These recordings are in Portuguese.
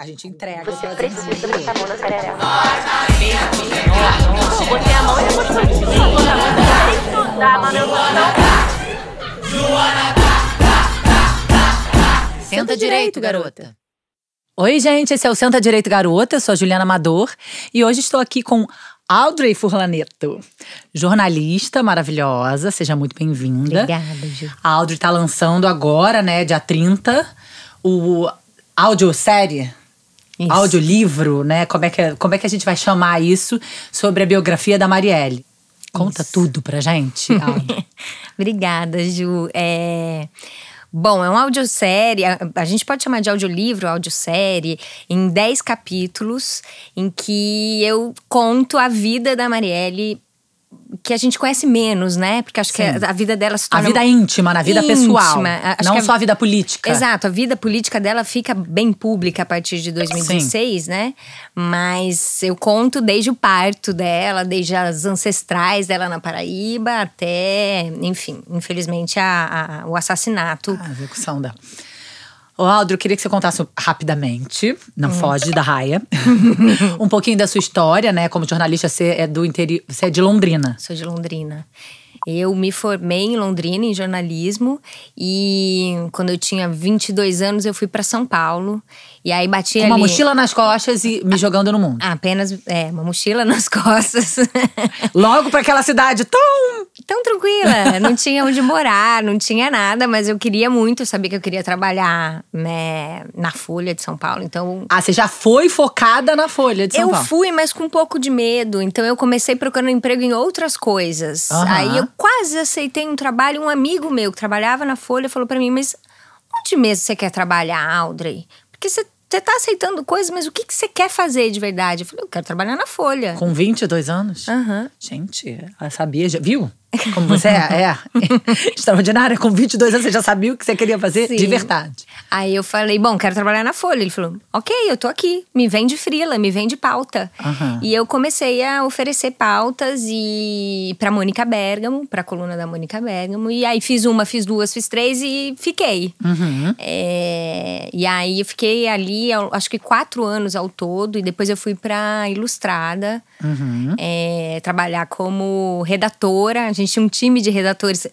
A gente entrega. Você precisa botar a mão na perereca. Eu botei a mão e depois foi de novo. Tem que estudar, mano. Eu vou Senta direito, garota. Oi, gente, esse é o Senta Direito Garota, eu sou a Juliana Amador e hoje estou aqui com Audrey Furlaneto, jornalista maravilhosa, seja muito bem-vinda. Obrigada, Ju. A Audrey está lançando agora, né, dia 30, o áudio série isso. audiolivro, né? Como é, que, é, como é que a gente vai chamar isso sobre a biografia da Marielle? Conta isso. tudo pra gente. Obrigada, Ju. É... Bom, é uma audiosérie, a, a gente pode chamar de audiolivro, audiosérie, em 10 capítulos, em que eu conto a vida da Marielle que a gente conhece menos, né? Porque acho Sim. que a, vida dela se torna. A vida íntima, na vida íntima. pessoal. É, acho não a... só a vida política. Exato, a vida política dela fica bem pública a partir de 2016, Sim. né? Mas eu conto desde o parto dela, desde as ancestrais dela na Paraíba até, enfim, infelizmente, a, a o assassinato. A execução dela. Ô, Aldro eu queria que você contasse rapidamente, não hum. foge da raia, um pouquinho da sua história, né? Como jornalista, você é do interior. Você é de Londrina. Sou de Londrina. Eu me formei em Londrina em jornalismo e quando eu tinha 22 anos eu fui para São Paulo e aí batia Uma mochila nas costas e me ah, jogando no mundo. Apenas, é, uma mochila nas costas. Logo para aquela cidade tão… Tão tranquila. Não tinha onde morar, não tinha nada. Mas eu queria muito, sabia que eu queria trabalhar né, na Folha de São Paulo, então… Ah, você já foi focada na Folha de São eu Paulo. Eu fui, mas com um pouco de medo. Então eu comecei procurando emprego em outras coisas. Uhum. Aí eu quase aceitei um trabalho. Um amigo meu que trabalhava na Folha falou para mim, mas… Onde mesmo você quer trabalhar, Audrey? Porque você você tá aceitando coisas, mas o que, que você quer fazer de verdade? Eu falei, eu quero trabalhar na Folha. Com 22 anos? Aham. Uhum. Gente, ela sabia, já, viu? Como você é, é. Extraordinária, com 22 anos você já sabia o que você queria fazer Sim. de verdade. Aí eu falei, bom, quero trabalhar na Folha. Ele falou, ok, eu tô aqui, me vende frila, me vende pauta. Uhum. E eu comecei a oferecer pautas e pra Mônica Bergamo, pra coluna da Mônica Bergamo. E aí fiz uma, fiz duas, fiz três e fiquei. Uhum. É, e aí eu fiquei ali, acho que quatro anos ao todo. E depois eu fui pra Ilustrada. Uhum. É, trabalhar como redatora. A gente tinha um time de redatores.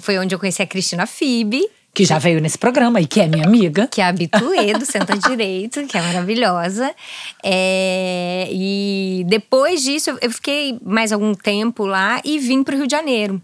Foi onde eu conheci a Cristina Fibe. Que já veio nesse programa e que é minha amiga. Que é habituê do Senta Direito, que é maravilhosa. É, e depois disso, eu fiquei mais algum tempo lá e vim para o Rio de Janeiro.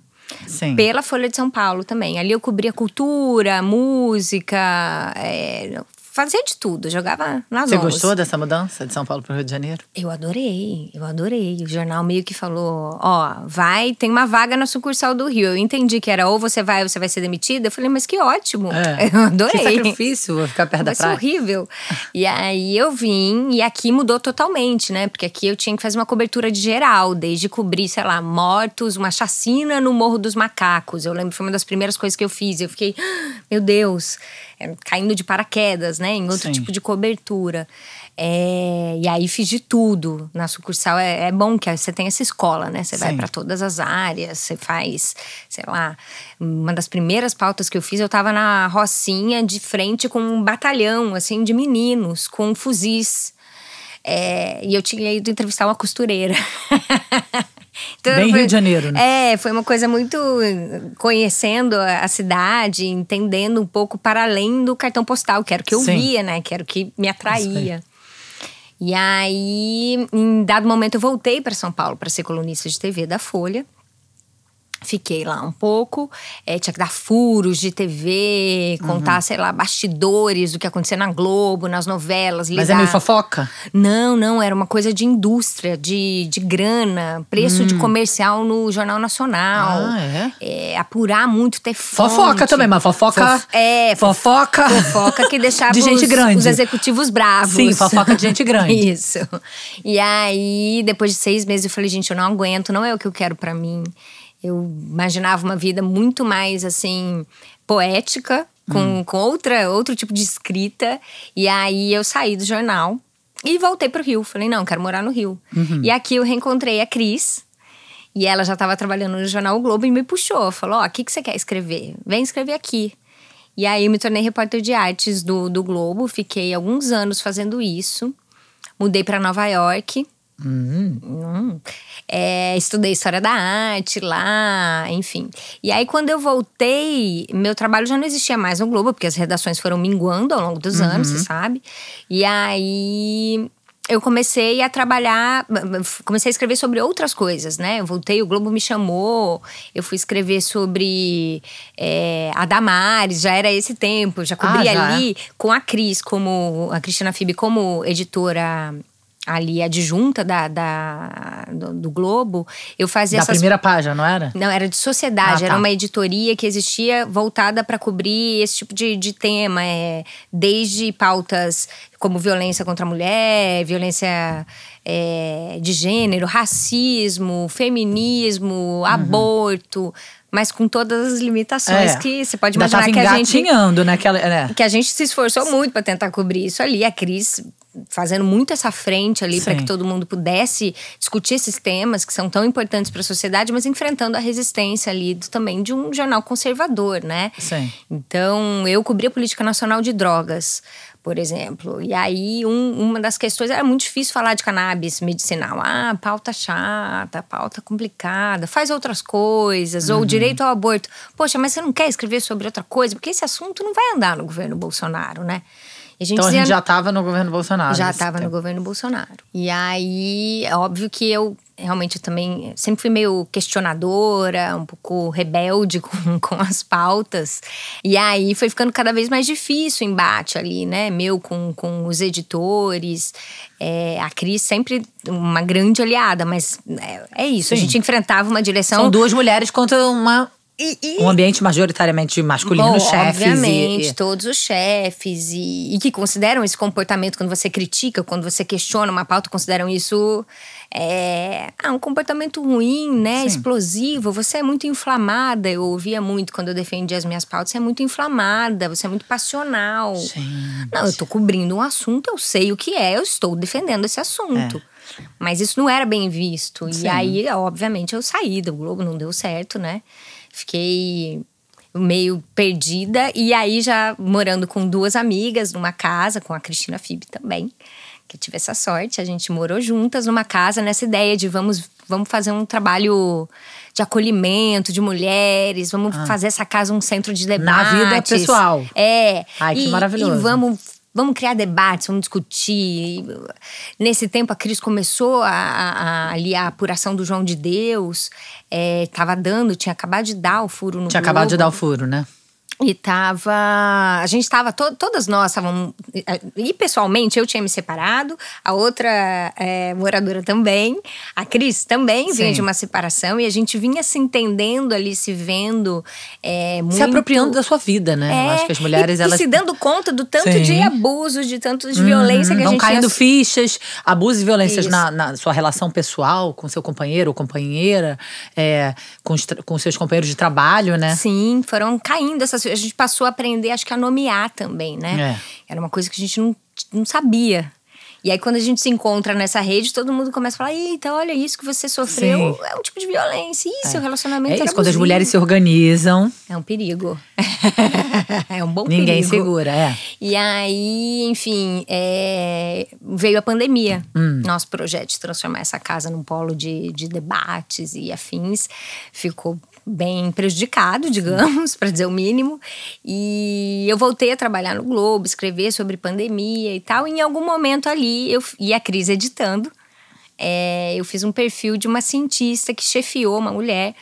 Sim. Pela Folha de São Paulo também. Ali eu cobria cultura, música, é, fazia de tudo, jogava nas Você gostou dessa mudança de São Paulo para o Rio de Janeiro? Eu adorei, eu adorei. O jornal meio que falou: ó, vai, tem uma vaga na sucursal do Rio. Eu entendi que era ou você vai ou você vai ser demitida. Eu falei, mas que ótimo. É, eu adorei. Que sacrifício, vou ficar perto da praia. Isso horrível. e aí eu vim, e aqui mudou totalmente, né? Porque aqui eu tinha que fazer uma cobertura de geral, desde cobrir, sei lá, mortos, uma chacina no Morro dos Macacos. Eu lembro, foi uma das primeiras coisas que eu fiz. Eu fiquei, ah, meu Deus. É, caindo de paraquedas, né? Em outro Sim. tipo de cobertura. É, e aí fiz de tudo. Na sucursal é, é, bom que você tem essa escola, né? Você vai para todas as áreas, você faz, sei lá. Uma das primeiras pautas que eu fiz, eu tava na Rocinha de frente com um batalhão, assim, de meninos, com fuzis. É, e eu tinha ido entrevistar uma costureira. Então, Bem foi, Rio de Janeiro, né? É, foi uma coisa muito conhecendo a cidade, entendendo um pouco para além do cartão postal, que era o que eu Sim. via, né? Que era o que me atraía. E aí, em dado momento, eu voltei para São Paulo para ser colunista de TV da Folha. Fiquei lá um pouco, é, tinha que dar furos de TV, contar, uhum. sei lá, bastidores do que acontecia na Globo, nas novelas. Ligar. Mas é meio fofoca? Não, não, era uma coisa de indústria, de, de grana, preço hum. de comercial no Jornal Nacional. Ah, é? é apurar muito, ter fonte. Fofoca também, mas fofoca. Fof, é, fofoca. Fofoca que deixava de gente os, grande. os executivos bravos. Sim, fofoca de gente grande. Isso. E aí, depois de seis meses, eu falei, gente, eu não aguento, não é o que eu quero para mim. Eu imaginava uma vida muito mais assim poética, com, hum. com outra, outro tipo de escrita. E aí eu saí do jornal e voltei pro Rio. Falei, não, quero morar no Rio. Uhum. E aqui eu reencontrei a Cris. E ela já estava trabalhando no jornal o Globo e me puxou. Falou: Ó, oh, o que, que você quer escrever? Vem escrever aqui. E aí eu me tornei repórter de artes do, do Globo. Fiquei alguns anos fazendo isso. Mudei para Nova York Uhum. Hum. É, estudei história da arte lá, enfim. E aí, quando eu voltei, meu trabalho já não existia mais no Globo, porque as redações foram minguando ao longo dos uhum. anos, você sabe? E aí. Eu comecei a trabalhar, comecei a escrever sobre outras coisas, né? Eu voltei, o Globo me chamou, eu fui escrever sobre é, a Damares, já era esse tempo, já cobri ah, já. ali com a Cris, como a Cristina Fibi como editora ali adjunta da, da do, do, Globo, eu fazia da essas... primeira página, não era? Não, era de sociedade, ah, tá. era uma editoria que existia voltada para cobrir esse tipo de, de tema, é, desde pautas como violência contra a mulher, violência é, de gênero, racismo, feminismo, uhum. aborto mas com todas as limitações é. que você pode imaginar que a gente naquela, né? que a gente se esforçou muito para tentar cobrir isso ali. A Cris fazendo muito essa frente ali para que todo mundo pudesse discutir esses temas que são tão importantes para a sociedade, mas enfrentando a resistência ali do, também de um jornal conservador, né? Sim. Então, eu cobri a política nacional de drogas por exemplo. E aí, um, uma das questões era muito difícil falar de cannabis medicinal. Ah, pauta chata, pauta complicada, faz outras coisas, uhum. ou direito ao aborto. Poxa, mas você não quer escrever sobre outra coisa? Porque esse assunto não vai andar no governo Bolsonaro, né? A então a gente já estava no governo Bolsonaro. Já estava no é. governo Bolsonaro. E aí, é óbvio que eu realmente eu também sempre fui meio questionadora, um pouco rebelde com, com as pautas. E aí foi ficando cada vez mais difícil o embate ali, né? Meu com, com os editores. É, a Cris sempre uma grande aliada, mas é, é isso. Sim. A gente enfrentava uma direção. São duas mulheres contra uma e, e... Um ambiente majoritariamente masculino, Bom, chefes. Obviamente, e... todos os chefes. E, e, que consideram esse comportamento quando você critica, quando você questiona uma pauta, consideram isso é, ah, um comportamento ruim, né? Sim. Explosivo. Você é muito inflamada. Eu ouvia muito quando eu defendia as minhas pautas: você é muito inflamada, você é muito passional. Gente. Não, eu tô cobrindo um assunto, eu sei o que é, eu estou defendendo esse assunto. É. Mas isso não era bem visto. Sim. E aí, obviamente, eu saí do Globo, não deu certo, né? Fiquei meio perdida. E aí, já morando com duas amigas numa casa, com a Cristina Fib também, que tive essa sorte. A gente morou juntas numa casa nessa ideia de vamos, vamos fazer um trabalho de acolhimento de mulheres, vamos ah. fazer essa casa um centro de debate. Na vida pessoal. É. Ai, que e, maravilhoso. E vamos Vamos criar debates, vamos discutir. Nesse tempo, a Cris começou a, a, ali a apuração do João de Deus. Estava é, dando, tinha acabado de dar o furo no Tinha Globo. acabado de dar o furo, né? E tava. A gente tava. To, todas nós estavam. É, e pessoalmente, eu tinha me separado, a outra é, moradora também, a Cris também vinha de uma separação e a gente vinha se entendendo ali, se vendo. É, muito... Se apropriando da sua vida, né? É, eu acho que as mulheres. E, elas... e se dando conta do tanto Sim. de abusos, de tanto de violência uhum, que a uhum. gente. Vão caindo tinha... fichas, abusos e violências na, na, sua relação pessoal, com seu companheiro ou companheira, é, com, os, com seus companheiros de trabalho, né? Sim, foram caindo essas a gente passou a aprender, acho que a nomear também, né? É. Era uma coisa que a gente não, não sabia. E aí, quando a gente se encontra nessa rede, todo mundo começa a falar: Eita, olha isso que você sofreu. Sim. É um tipo de violência. Ih, é. seu relacionamento é isso, quando as mulheres se organizam. É um perigo. é um bom Ninguém perigo. Ninguém segura, é. E aí, enfim, é... veio a pandemia. Hum. Nosso projeto de transformar essa casa num polo de, de debates e afins ficou bem prejudicado, digamos, para dizer o mínimo. E eu voltei a trabalhar no Globo, escrever sobre pandemia e tal. E em algum momento ali, eu e a Cris editando, é, eu fiz um perfil de uma cientista que chefiou, uma mulher,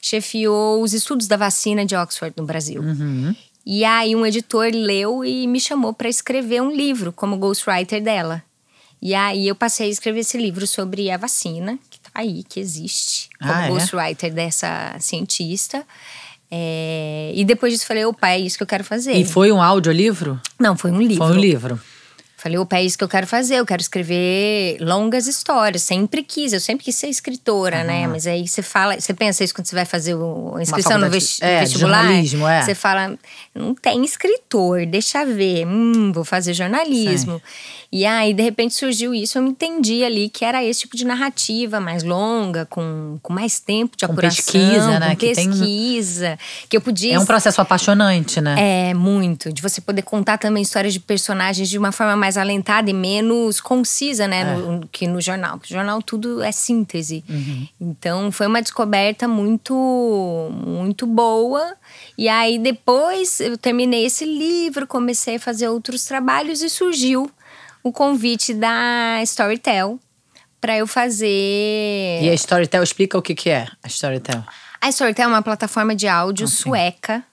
chefiou os estudos da vacina de Oxford no Brasil. Uhum. E aí um editor leu e me chamou para escrever um livro como ghostwriter dela. E aí eu passei a escrever esse livro sobre a vacina, que aí que existe como ah, é? ghostwriter dessa cientista. É, e depois disso falei, opa, é isso que eu quero fazer. E foi um audiolivro? Não, foi um livro. Foi um livro. Falei, opa, é isso que eu quero fazer. Eu quero escrever longas histórias. Sempre quis, eu sempre quis ser escritora, né? Mas aí você fala, você pensa isso quando você vai fazer a inscrição no vesti é, vestibular. Jornalismo, é. Você fala, não tem escritor, deixa ver. Hum, vou fazer jornalismo. E aí, de repente, surgiu isso. Eu me entendi ali que era esse tipo de narrativa mais longa, com, com mais tempo de apuração. pesquisa, né? Com que pesquisa. Tem... Que eu podia. É um processo apaixonante, né? É, muito. De você poder contar também histórias de personagens de uma forma mais alentada e menos concisa, né? É. No, que no jornal. Porque no jornal tudo é síntese. Uhum. Então foi uma descoberta muito, muito boa. E aí depois eu terminei esse livro, comecei a fazer outros trabalhos e surgiu o convite da Storytel para eu fazer. E a Storytel explica o que, que é a Storytel? A Storytel é uma plataforma de áudio ah, sueca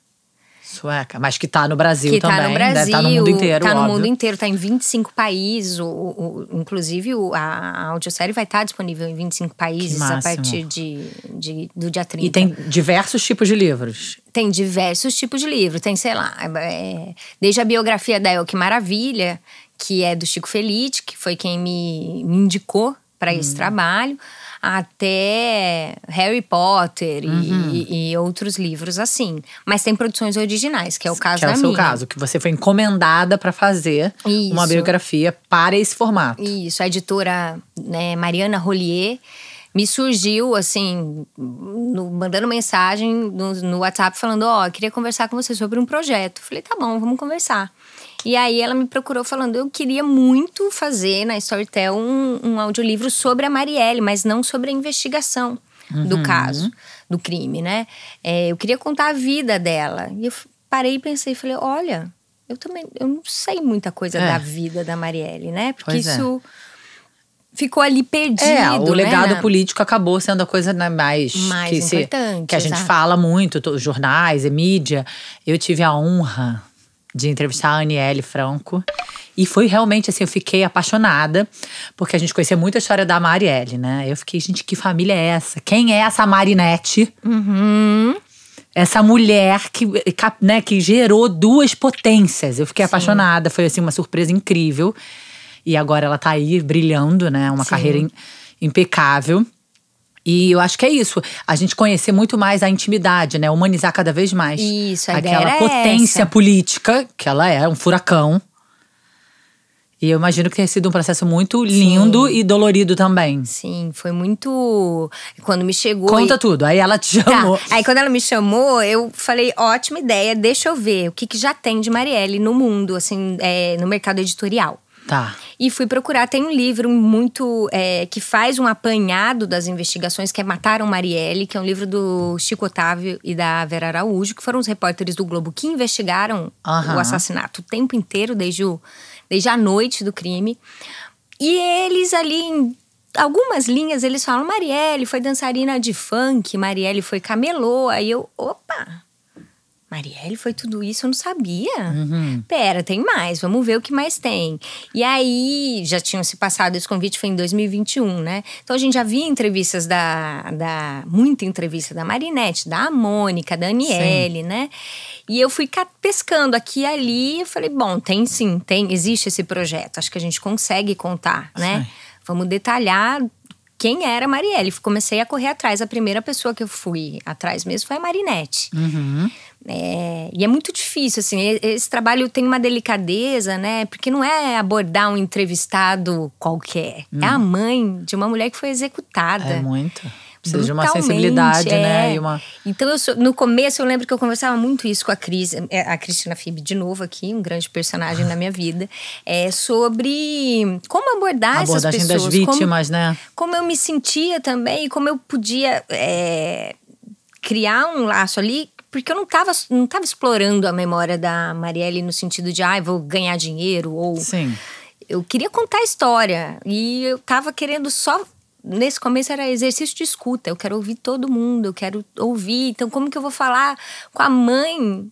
Sueca, mas que está no Brasil que tá também. Né? Tá no Brasil, tá no mundo inteiro. Tá no óbvio. mundo inteiro, tá em 25 países. O, o, inclusive, o, a, a audiosérie vai estar tá disponível em 25 países a partir de, de, do dia 30. E tem diversos tipos de livros. Tem diversos tipos de livro. Tem, sei lá, é, desde a biografia da El Que Maravilha, que é do Chico Felite, que foi quem me, me indicou para hum. esse trabalho até Harry Potter uhum. e, e, outros livros assim. Mas tem produções originais, que é o caso que é o minha. seu caso, que você foi encomendada para fazer Isso. uma biografia para esse formato. Isso, a editora né, Mariana Rolier me surgiu, assim, no, mandando mensagem no, no WhatsApp falando: Ó, oh, queria conversar com você sobre um projeto. Falei: tá bom, vamos conversar. E aí ela me procurou falando: eu queria muito fazer na Storytel um, um audiolivro sobre a Marielle, mas não sobre a investigação uhum. do caso, do crime, né? É, eu queria contar a vida dela. E eu parei e pensei, falei, olha, eu também eu não sei muita coisa é. da vida da Marielle, né? Porque pois é. isso. É. Ficou ali perdido. É, o né, legado né? político acabou sendo a coisa né, mais, mais que importante. Se, que a gente fala muito, jornais, mídia. Eu tive a honra de entrevistar a Aniele Franco. E foi realmente assim, eu fiquei apaixonada, porque a gente conhecia muito a história da Marielle, né? Eu fiquei, gente, que família é essa? Quem é essa Marinette? Uhum. Essa mulher que, né, que gerou duas potências. Eu fiquei Sim. apaixonada, foi assim uma surpresa incrível. E agora ela tá aí brilhando, né? Uma Sim. carreira impecável. E eu acho que é isso. A gente conhecer muito mais a intimidade, né? Humanizar cada vez mais. Isso, a Aquela potência essa. política, que ela é, um furacão. E eu imagino que tenha sido um processo muito lindo Sim. e dolorido também. Sim, foi muito. Quando me chegou. Conta e... tudo. Aí ela te tá, chamou. Tá. Aí quando ela me chamou, eu falei: ótima ideia, deixa eu ver o que, que já tem de Marielle no mundo, assim, é, no mercado editorial. Tá. E fui procurar. Tem um livro muito. É, que faz um apanhado das investigações, que é Mataram Marielle, que é um livro do Chico Otávio e da Vera Araújo, que foram os repórteres do Globo que investigaram uhum. o assassinato o tempo inteiro, desde, o, desde a noite do crime. E eles ali, em algumas linhas, eles falam: Marielle foi dançarina de funk, Marielle foi camelô. Aí eu, opa, Marielle foi tudo isso, eu não sabia. Uhum. Pera, tem mais, vamos ver o que mais tem. E aí, já tinham se passado, esse convite foi em 2021, né? Então a gente já via entrevistas da. da muita entrevista da Marinette, da Mônica, da Daniele, sim. né? E eu fui pescando aqui e ali, eu falei, bom, tem sim, tem, existe esse projeto, acho que a gente consegue contar, né? Vamos detalhar quem era a Marielle. Comecei a correr atrás. A primeira pessoa que eu fui atrás mesmo foi a Marinette. Uhum. É, e é muito difícil, assim. Esse trabalho tem uma delicadeza, né? Porque não é abordar um entrevistado qualquer. Hum. É a uhum. mãe de uma mulher que foi executada. É muito. Precisa de uma sensibilidade, né, é. né? E uma... Então, eu sou, no começo, eu lembro que eu conversava muito isso com a Cris, é, a Cristina Fib, de novo aqui, um grande personagem na minha vida, é, sobre como abordar a essas pessoas. das vítimas, como, né? Como eu me sentia também, como eu podia. É, criar um laço ali porque eu não estava não tava explorando a memória da Marielle no sentido de, ah, vou ganhar dinheiro ou. Sim. Eu queria contar a história e eu estava querendo só nesse começo era exercício de escuta. Eu quero ouvir todo mundo, eu quero ouvir. Então, como que eu vou falar com a mãe,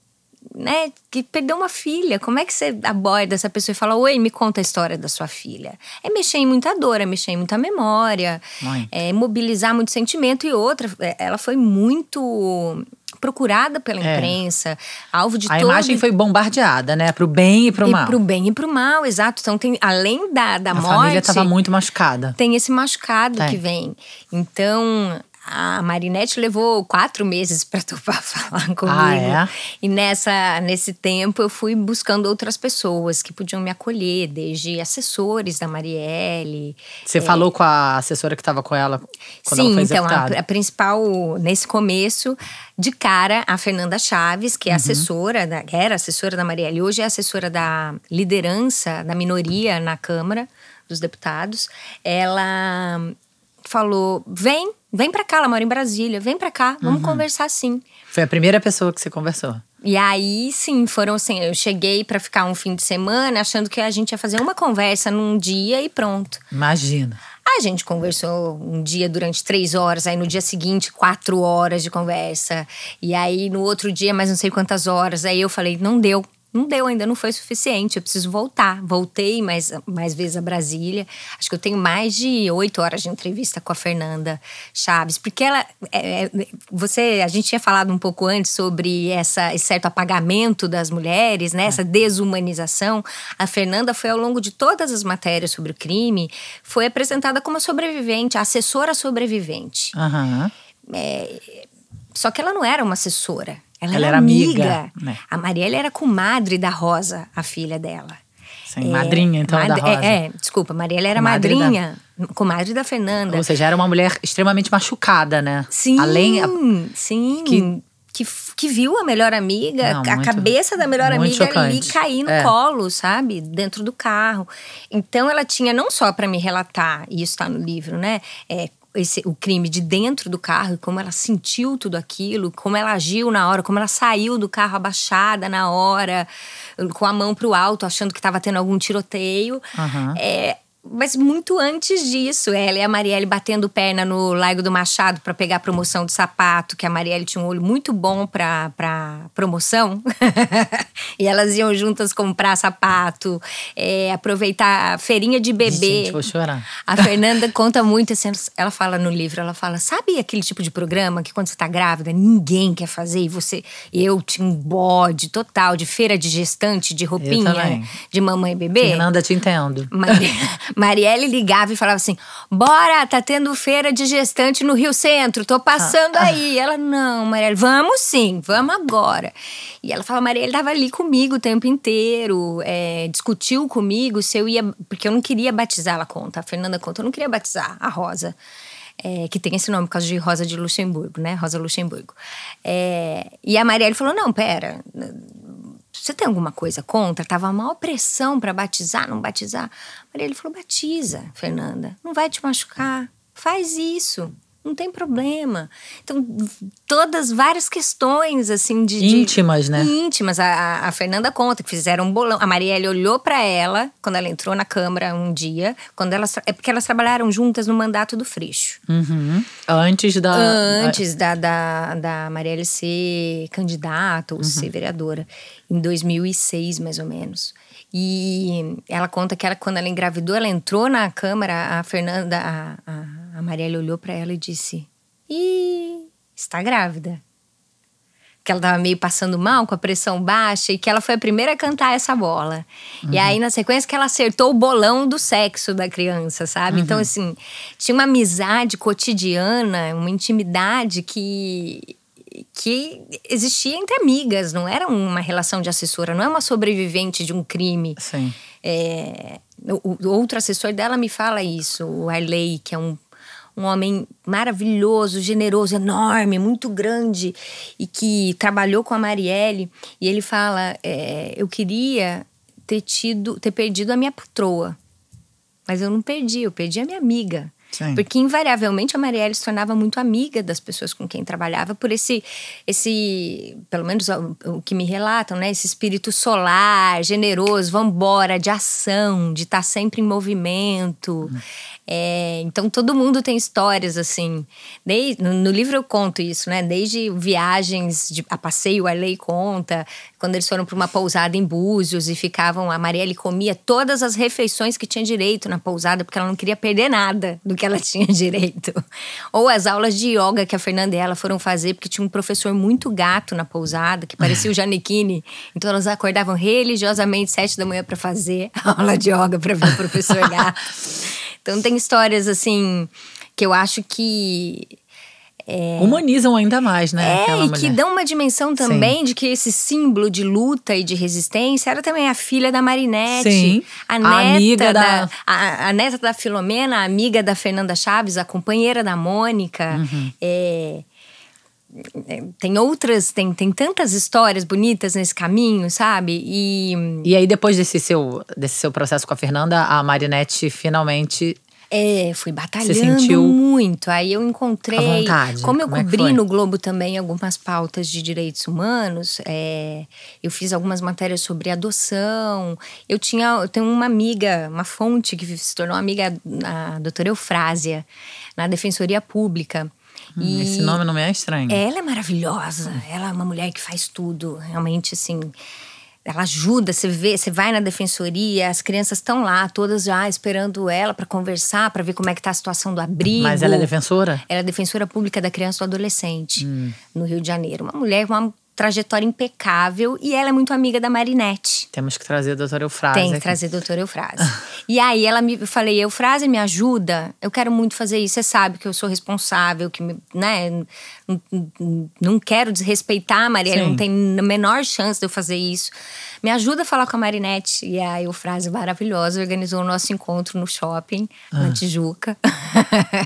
né, que perdeu uma filha? Como é que você aborda essa pessoa e fala: "Oi, me conta a história da sua filha"? É mexer em muita dor, é mexer em muita memória, mãe. é mobilizar muito sentimento e outra, é, ela foi muito procurada pela é. imprensa, é. alvo de a todo... A imagem foi bombardeada, né? Pro bem e pro e mal. Pro bem e pro mal, exato. Então tem, além da, da a morte... A família estava muito machucada. Tem esse machucado que vem. Então, a Marinette levou quatro meses para topar falar ah, comigo. Ah, é? E nessa, nesse tempo eu fui buscando outras pessoas que podiam me acolher, desde assessores da Marielle. Você é... falou com a assessora que estava com ela quando Sim, ela foi Sim, então, a, a, principal, nesse começo, de cara, a Fernanda Chaves, que é uhum. assessora, da, era assessora da Marielle, hoje é assessora da liderança da minoria na Câmara dos Deputados. Ela falou: vem, vem pra cá, ela mora em Brasília, vem pra cá, vamos uhum. conversar sim. Foi a primeira pessoa que você conversou. E aí, sim, foram assim. Eu cheguei para ficar um fim de semana achando que a gente ia fazer uma conversa num dia e pronto. Imagina. A gente conversou um dia durante três horas, aí no dia seguinte, quatro horas de conversa. E aí no outro dia, mais não sei quantas horas. Aí eu falei, não deu não deu ainda, não foi suficiente. Eu preciso voltar. Voltei mais, mais vezes a Brasília. Acho que eu tenho mais de oito horas de entrevista com a Fernanda Chaves, porque ela. É, é você, a gente tinha falado um pouco antes sobre essa, esse certo apagamento das mulheres, né? É. essa desumanização. A Fernanda foi, ao longo de todas as matérias sobre o crime, foi apresentada como sobrevivente, assessora sobrevivente. Uhum. É, só que ela não era uma assessora ela, ela era, amiga. amiga. Né? A Marielle era comadre da Rosa, a filha dela. Sim, é, madrinha, então, da Rosa. É, é desculpa, Marielle era madrinha, da... comadre da Fernanda. Ou seja, era uma mulher extremamente machucada, né? Sim, Além, a... sim. Que que, que, viu a melhor amiga, Não, a cabeça da melhor amiga chocante. ali cair no é. colo, sabe? Dentro do carro. Então ela tinha não só para me relatar, e isso está no livro, né? É, esse, o crime de dentro do carro, como ela sentiu tudo aquilo, como ela agiu na hora, como ela saiu do carro abaixada na hora, com a mão para o alto, achando que estava tendo algum tiroteio. Uhum. É, mas muito antes disso, é, ela e a Marielle batendo perna no Largo do Machado para pegar a promoção do sapato, que a Marielle tinha um olho muito bom para promoção. e elas iam juntas comprar sapato, é, aproveitar a feirinha de bebê. Gente, vou chorar. A Fernanda conta muito, assim, ela fala no livro, ela fala, sabe aquele tipo de programa que quando você tá grávida, ninguém quer fazer e você... Eu tinha um bode total de feira de gestante, de roupinha, de mamãe e bebê. Fernanda, te entendo. Mas, Marielle ligava e falava assim: bora, tá tendo feira de gestante no Rio Centro, tô passando ah, ah. aí. Ela, não, Marielle, vamos sim, vamos agora. E ela fala: Marielle tava ali comigo o tempo inteiro, é, discutiu comigo se eu ia. Porque eu não queria batizar ela conta, a Fernanda conta, eu não queria batizar a Rosa. É, que tem esse nome por causa de Rosa de Luxemburgo, né? Rosa Luxemburgo. É, e a Marielle falou: não, pera, você tem alguma coisa contra? Tava maior pressão para batizar, não batizar? Maria, ele falou: batiza, Fernanda. Não vai te machucar. Faz isso. Não tem problema. Então, todas várias questões, assim, de. Íntimas, de, né? Íntimas. A, a, Fernanda conta que fizeram um bolão. A Marielle olhou para ela quando ela entrou na Câmara um dia. quando elas, É porque elas trabalharam juntas no mandato do Freixo. Uhum. Antes da. Antes da, da, da Marielle ser candidata ou uhum. ser vereadora. Em 2006, mais ou menos. E ela conta que ela, quando ela engravidou, ela entrou na Câmara, a Fernanda. a, a a Marielle olhou para ela e disse: Ih, está grávida. Que ela estava meio passando mal, com a pressão baixa, e que ela foi a primeira a cantar essa bola. Uhum. E aí, na sequência, que ela acertou o bolão do sexo da criança, sabe? Então, uhum. Então, assim, tinha uma amizade cotidiana, uma intimidade que que existia entre amigas, não era uma relação de assessora, não é uma sobrevivente de um crime. Sim. É, o, outro assessor dela me fala isso, o Arley, que é um um homem maravilhoso, generoso, enorme, muito grande e que trabalhou com a Marielle. E ele fala: é, eu queria ter tido, ter perdido a minha patroa, mas eu não perdi, eu perdi a minha amiga. Sim. Porque invariavelmente a Marielle se tornava muito amiga das pessoas com quem trabalhava por esse esse, pelo menos o, o que me relatam, né, esse espírito solar, generoso, vambora, de ação, de estar tá sempre em movimento. Hum. É, então todo mundo tem histórias assim. Desde, no, no, livro eu conto isso, né? Desde viagens de, a passeio, a lei conta, quando eles foram para uma pousada em Búzios e ficavam, a Marielle comia todas as refeições que tinha direito na pousada, porque ela não queria perder nada do que ela tinha direito. Ou as aulas de yoga que a Fernanda e ela foram fazer, porque tinha um professor muito gato na pousada, que parecia o Janequine. Então elas acordavam religiosamente sete da manhã para fazer aula de yoga para ver o professor gato. Então tem histórias assim que eu acho que é, Humanizam ainda mais, né? É, e que dão uma dimensão também Sim. de que esse símbolo de luta e de resistência era também a filha da Marinette. Sim. A, neta a amiga da. da a, a, neta da Filomena, a amiga da Fernanda Chaves, a companheira da Mônica. Uhum. É, tem outras, tem, tem tantas histórias bonitas nesse caminho, sabe? E, e aí, depois desse seu, desse seu processo com a Fernanda, a Marinette finalmente é, fui batalhando Você muito. Aí eu encontrei. À Como eu é cobri é no Globo também algumas pautas de direitos humanos, é, eu fiz algumas matérias sobre adoção. Eu tinha, eu tenho uma amiga, uma fonte que se tornou amiga, a doutora Eufrásia, na Defensoria Pública. Hum, esse nome não me é estranho. Ela é maravilhosa. Ela é uma mulher que faz tudo. Realmente, assim ela ajuda, você vê, você vai na defensoria, as crianças estão lá, todas já esperando ela para conversar, para ver como é que tá a situação do abrigo. Mas ela é defensora? Ela é defensora pública da criança e do adolescente hum. no Rio de Janeiro. Uma mulher com uma trajetória impecável e ela é muito amiga da Marinette. Temos que trazer a doutora Eufrase. Tem que aqui. trazer a doutora Eufrase. E aí ela me falei, eu frase me ajuda, eu quero muito fazer isso, você sabe que eu sou responsável, que né, não quero desrespeitar a Marielle, Sim. não tem a menor chance de eu fazer isso. Me ajuda a falar com a Marinette. E aí o frase maravilhosa organizou o nosso encontro no shopping, ah. na Tijuca.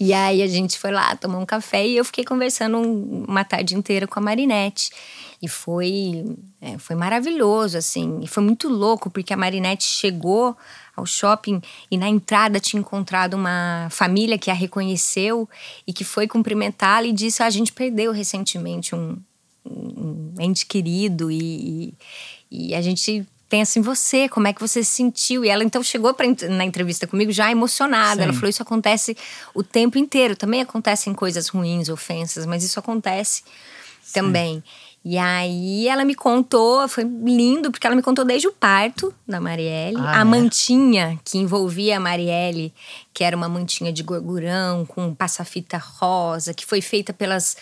e aí a gente foi lá tomar um café e eu fiquei conversando uma tarde inteira com a Marinette. E foi, é, foi maravilhoso, assim. E foi muito louco, porque a Marinette chegou ao shopping e na entrada tinha encontrado uma família que a reconheceu e que foi cumprimentá-la e disse: ah, A gente perdeu recentemente um, um ente querido e, e, e a gente pensa em você, como é que você se sentiu. E ela então chegou pra, na entrevista comigo já emocionada. Sim. Ela falou: Isso acontece o tempo inteiro. Também acontecem coisas ruins, ofensas, mas isso acontece Sim. também. E aí ela me contou, foi lindo, porque ela me contou desde o parto da Marielle, ah, a é? mantinha que envolvia a Marielle, que era uma mantinha de gorgurão com passafita rosa, que foi feita pelas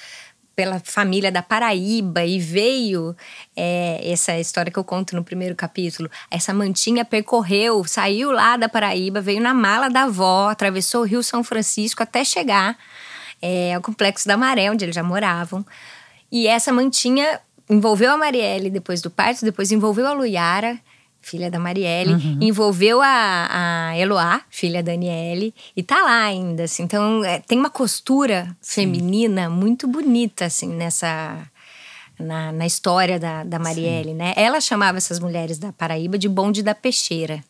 pela família da Paraíba e veio é, essa história que eu conto no primeiro capítulo. Essa mantinha percorreu, saiu lá da Paraíba, veio na mala da avó, atravessou o Rio São Francisco até chegar é, ao complexo da Maré, onde eles já moravam. E essa mantinha envolveu a Marielle depois do parto, depois envolveu a Luiara, filha da Marielle, uhum. envolveu a, a Eloá, filha da Daniele, e tá lá ainda, assim. Então, é, tem uma costura Sim. feminina muito bonita, assim, nessa... Na, na história da, da Marielle, Sim. né? Ela chamava essas mulheres da Paraíba de bonde da peixeira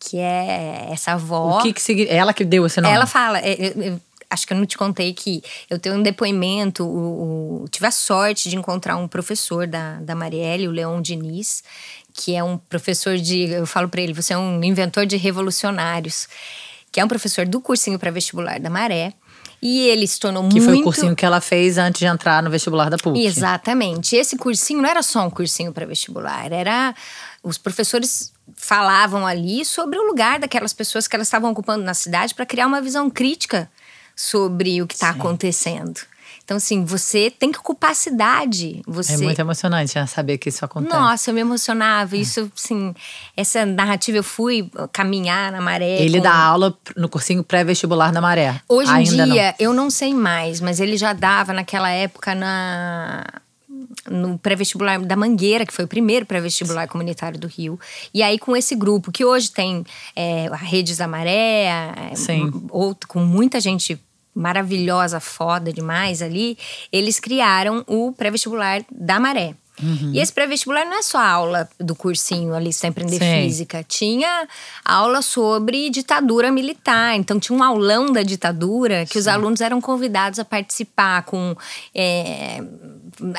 que é essa avó. O que que significa? Ela que deu esse nome? Ela fala, é, é, é, acho que eu não te contei que eu tenho um depoimento, o, o, tive a sorte de encontrar um professor da, da Marielle, o Leon Diniz, que é um professor de. Eu falo para ele, você é um inventor de revolucionários, que é um professor do cursinho para vestibular da Maré. E ele se tornou que muito. Que foi o cursinho que ela fez antes de entrar no vestibular da PUC. Exatamente. Esse cursinho não era só um cursinho para vestibular, era. Os professores falavam ali sobre o lugar daquelas pessoas que elas estavam ocupando na cidade para criar uma visão crítica sobre o que está acontecendo. Então, assim, você tem que ocupar a cidade. Você... É muito emocionante né, saber que isso acontece. Nossa, eu me emocionava. É. Isso, assim, essa narrativa, eu fui caminhar na maré. Ele com... dá aula no cursinho pré-vestibular na maré. Hoje em dia, não. eu não sei mais, mas ele já dava naquela época na no pré-vestibular da Mangueira, que foi o primeiro pré-vestibular comunitário do Rio. E aí, com esse grupo, que hoje tem é, a Redes da Maré, eh, outro, com muita gente maravilhosa, foda demais ali, eles criaram o pré-vestibular da Maré. Uhum. E esse pré-vestibular não é só aula do cursinho ali, sem aprender Sim. física. Tinha aula sobre ditadura militar. Então, tinha um aulão da ditadura que Sim. os alunos eram convidados a participar, com é,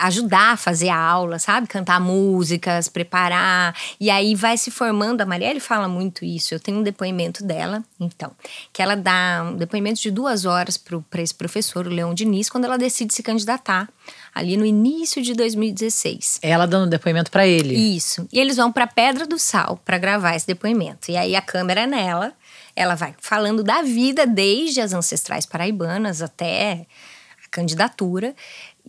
ajudar a fazer a aula, sabe? Cantar músicas, preparar. E aí vai se formando. A Marielle fala muito isso. Eu tenho um depoimento dela, então, que ela dá um depoimento de duas horas para pro, esse professor, o Leão Diniz, quando ela decide se candidatar ali no início de 2016. Ela dando depoimento para ele. Isso. E eles vão para Pedra do Sal para gravar esse depoimento. E aí a câmera é nela, ela vai falando da vida desde as ancestrais paraibanas até a candidatura.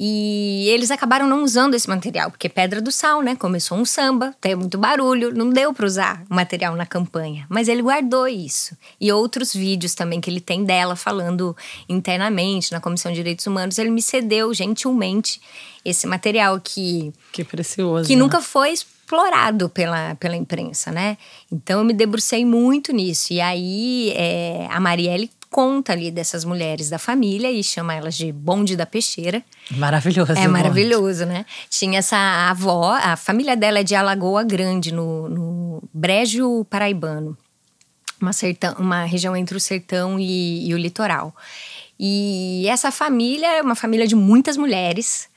E eles acabaram não usando esse material, porque Pedra do Sal, né? Começou um samba, tem muito barulho, não deu para usar o material na campanha. Mas ele guardou isso. E outros vídeos também que ele tem dela falando internamente na Comissão de Direitos Humanos, ele me cedeu gentilmente esse material que. Que é precioso. Que né? nunca foi explorado pela, pela imprensa, né? Então eu me debrucei muito nisso. E aí é, a Marielle conta ali dessas mulheres da família e chama elas de bonde da peixeira. Maravilhoso. É né? maravilhoso, né? Tinha essa avó, a família dela é de Alagoa Grande, no, no Brejo Paraibano. Uma, sertão, uma região entre o sertão e, e o litoral. E essa família é uma família de muitas mulheres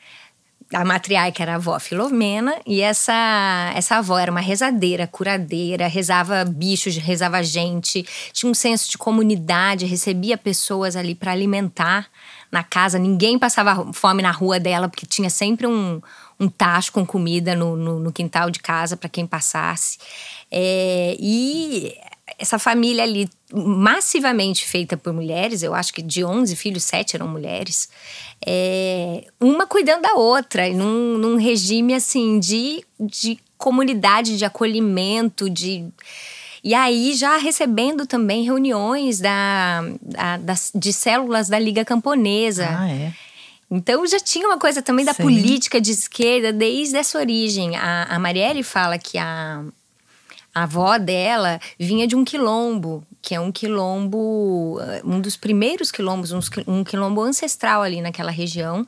a matriarca era a avó Filomena, e essa, essa avó era uma rezadeira, curadeira, rezava bichos, rezava gente, tinha um senso de comunidade, recebia pessoas ali para alimentar na casa, ninguém passava fome na rua dela, porque tinha sempre um, um tacho com comida no, no, no quintal de casa para quem passasse. É, e essa família ali, massivamente feita por mulheres, eu acho que de 11 filhos, sete eram mulheres, é, uma cuidando da outra, num, num regime assim de, de comunidade, de acolhimento, de. E aí já recebendo também reuniões da, da, de células da Liga Camponesa. Ah, é. Então já tinha uma coisa também da Sim. política de esquerda desde essa origem. A, a Marielle fala que a, a avó dela vinha de um quilombo, que é um quilombo, eh, um dos primeiros quilombos, um quilombo ancestral ali naquela região.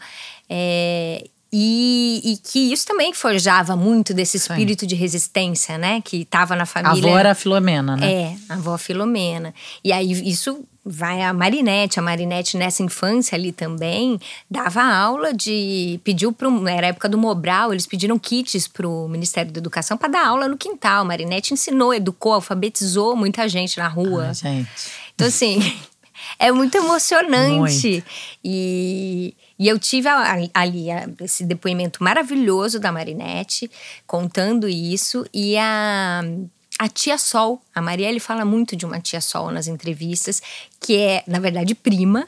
É, e, e, que isso também forjava muito desse espírito Sim. de resistência, né? Que estava na família. A avó era a Filomena, né? É, a avó Filomena. E aí isso vai a Marinette. A Marinette, nessa infância ali também, dava aula de. pediu para. Era a época do Mobral, eles pediram kits para o Ministério da Educação para dar aula no quintal. A Marinette ensinou, educou, alfabetizou muita gente na rua. Ah, gente. Então, assim. é muito emocionante. Muito. E, e eu tive ali esse depoimento maravilhoso da Marinette contando isso. E a a tia Sol, a Marielle fala muito de uma tia Sol nas entrevistas, que é, na verdade, prima,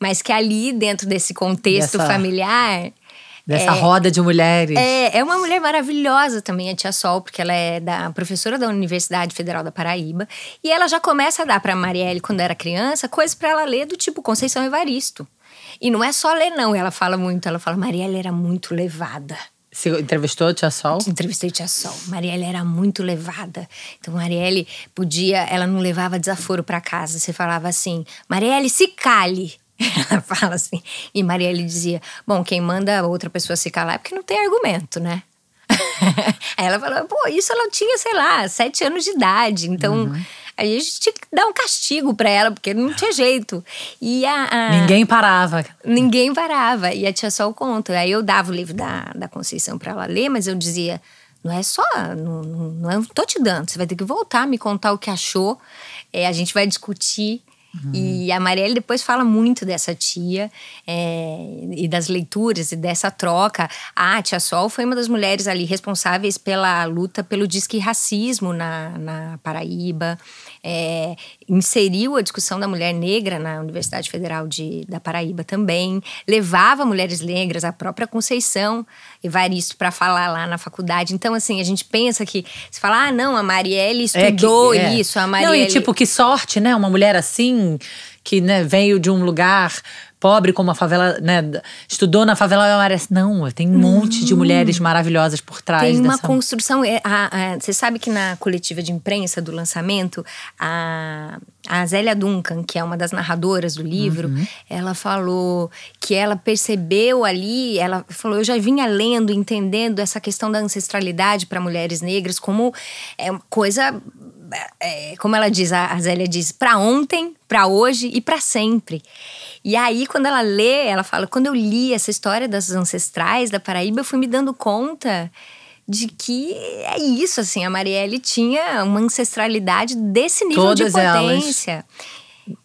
mas que ali, dentro desse contexto Dessa... familiar, Dessa é, roda de mulheres. É, é uma mulher maravilhosa também, a Tia Sol, porque ela é da professora da Universidade Federal da Paraíba. E ela já começa a dar para Marielle, quando era criança, coisas para ela ler do tipo Conceição Evaristo. E não é só ler, não. Ela fala muito. Ela fala, Marielle era muito levada. Você entrevistou Tia Sol? Entrevistei Tia Sol. Marielle era muito levada. Então, Marielle podia. Ela não levava desaforo para casa. Você falava assim: Marielle, se cale. Ela fala assim. E Marielle dizia: Bom, quem manda a outra pessoa se calar é porque não tem argumento, né? Aí ela falou: Pô, isso ela tinha, sei lá, sete anos de idade. Então. Uhum a gente tinha que dar um castigo para ela, porque não tinha jeito. E a, a, Ninguém parava. Ninguém parava. E a tia o conto Aí eu dava o livro da, da Conceição para ela ler, mas eu dizia: não é só. Não, não, não, é, tô te dando, você vai ter que voltar, me contar o que achou. É, a gente vai discutir Uhum. E a Marielle depois fala muito dessa tia é, e das leituras e dessa troca. Ah, a tia Sol foi uma das mulheres ali responsáveis pela luta pelo disque racismo na, na Paraíba é, inseriu a discussão da mulher negra na Universidade Federal de, da Paraíba também, levava mulheres negras, a própria Conceição Evaristo, para falar lá na faculdade. Então, assim, a gente pensa que, se fala, ah, não, a Marielle estudou é que, é. isso, a Marielle. Não, e tipo, que sorte, né? Uma mulher assim que né, veio de um lugar pobre como a favela, né, estudou na favela Marés. Não, tem um monte de mulheres maravilhosas por trás Tem uma dessa... construção. É, você sabe que na coletiva de imprensa do lançamento, a, a Zélia Duncan, que é uma das narradoras do livro, uhum. ela falou que ela percebeu ali, ela falou: eu já vinha lendo, entendendo essa questão da ancestralidade para mulheres negras como é uma coisa é, como ela diz, a Zélia diz, para ontem, para hoje e para sempre. E aí, quando ela lê, ela fala: quando eu li essa história das ancestrais da Paraíba, eu fui me dando conta de que é isso, assim, a Marielle tinha uma ancestralidade desse nível Todas de potência. Elas.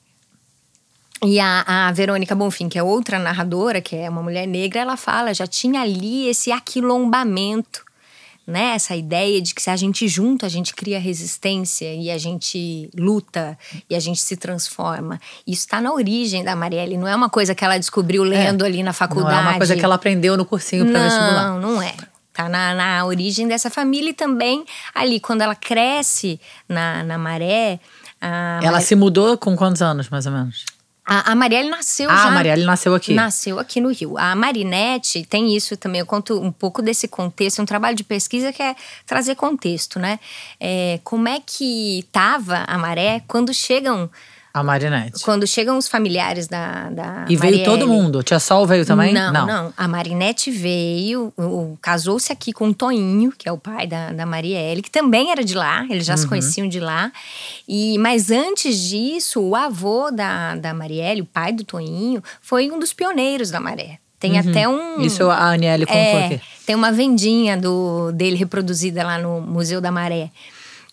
E a, a Verônica Bonfim, que é outra narradora, que é uma mulher negra, ela fala: já tinha ali esse aquilombamento né? Essa ideia de que se a gente junto, a gente cria resistência e a gente luta e a gente se transforma. Isso está na origem da Marielle, não é uma coisa que ela descobriu é, lendo é, ali na faculdade. Não é uma coisa que ela aprendeu no cursinho para vestibular. Não, não é. Tá na, na origem dessa família e também ali, quando ela cresce na, na maré, ela se mudou com quantos anos, mais ou menos? A, a Marielle nasceu ah, já. A Marielle nasceu aqui. Nasceu aqui no Rio. A Marinette tem isso também. Eu conto um pouco desse contexto, um trabalho de pesquisa que é trazer contexto, né? É, como é que tava a maré quando chegam a Marinette. Quando chegam os familiares da, da E Marielle, veio todo mundo? Tia Sol veio também? Não, não. não. A Marinette veio, casou-se aqui com o Toinho, que é o pai da, da Marielle, que também era de lá, eles já uhum. se conheciam de lá. E Mas antes disso, o avô da, da Marielle, o pai do Toinho, foi um dos pioneiros da Maré. Tem uhum. até um. Isso a Aniele contou é, aqui. Tem uma vendinha do, dele reproduzida lá no Museu da Maré.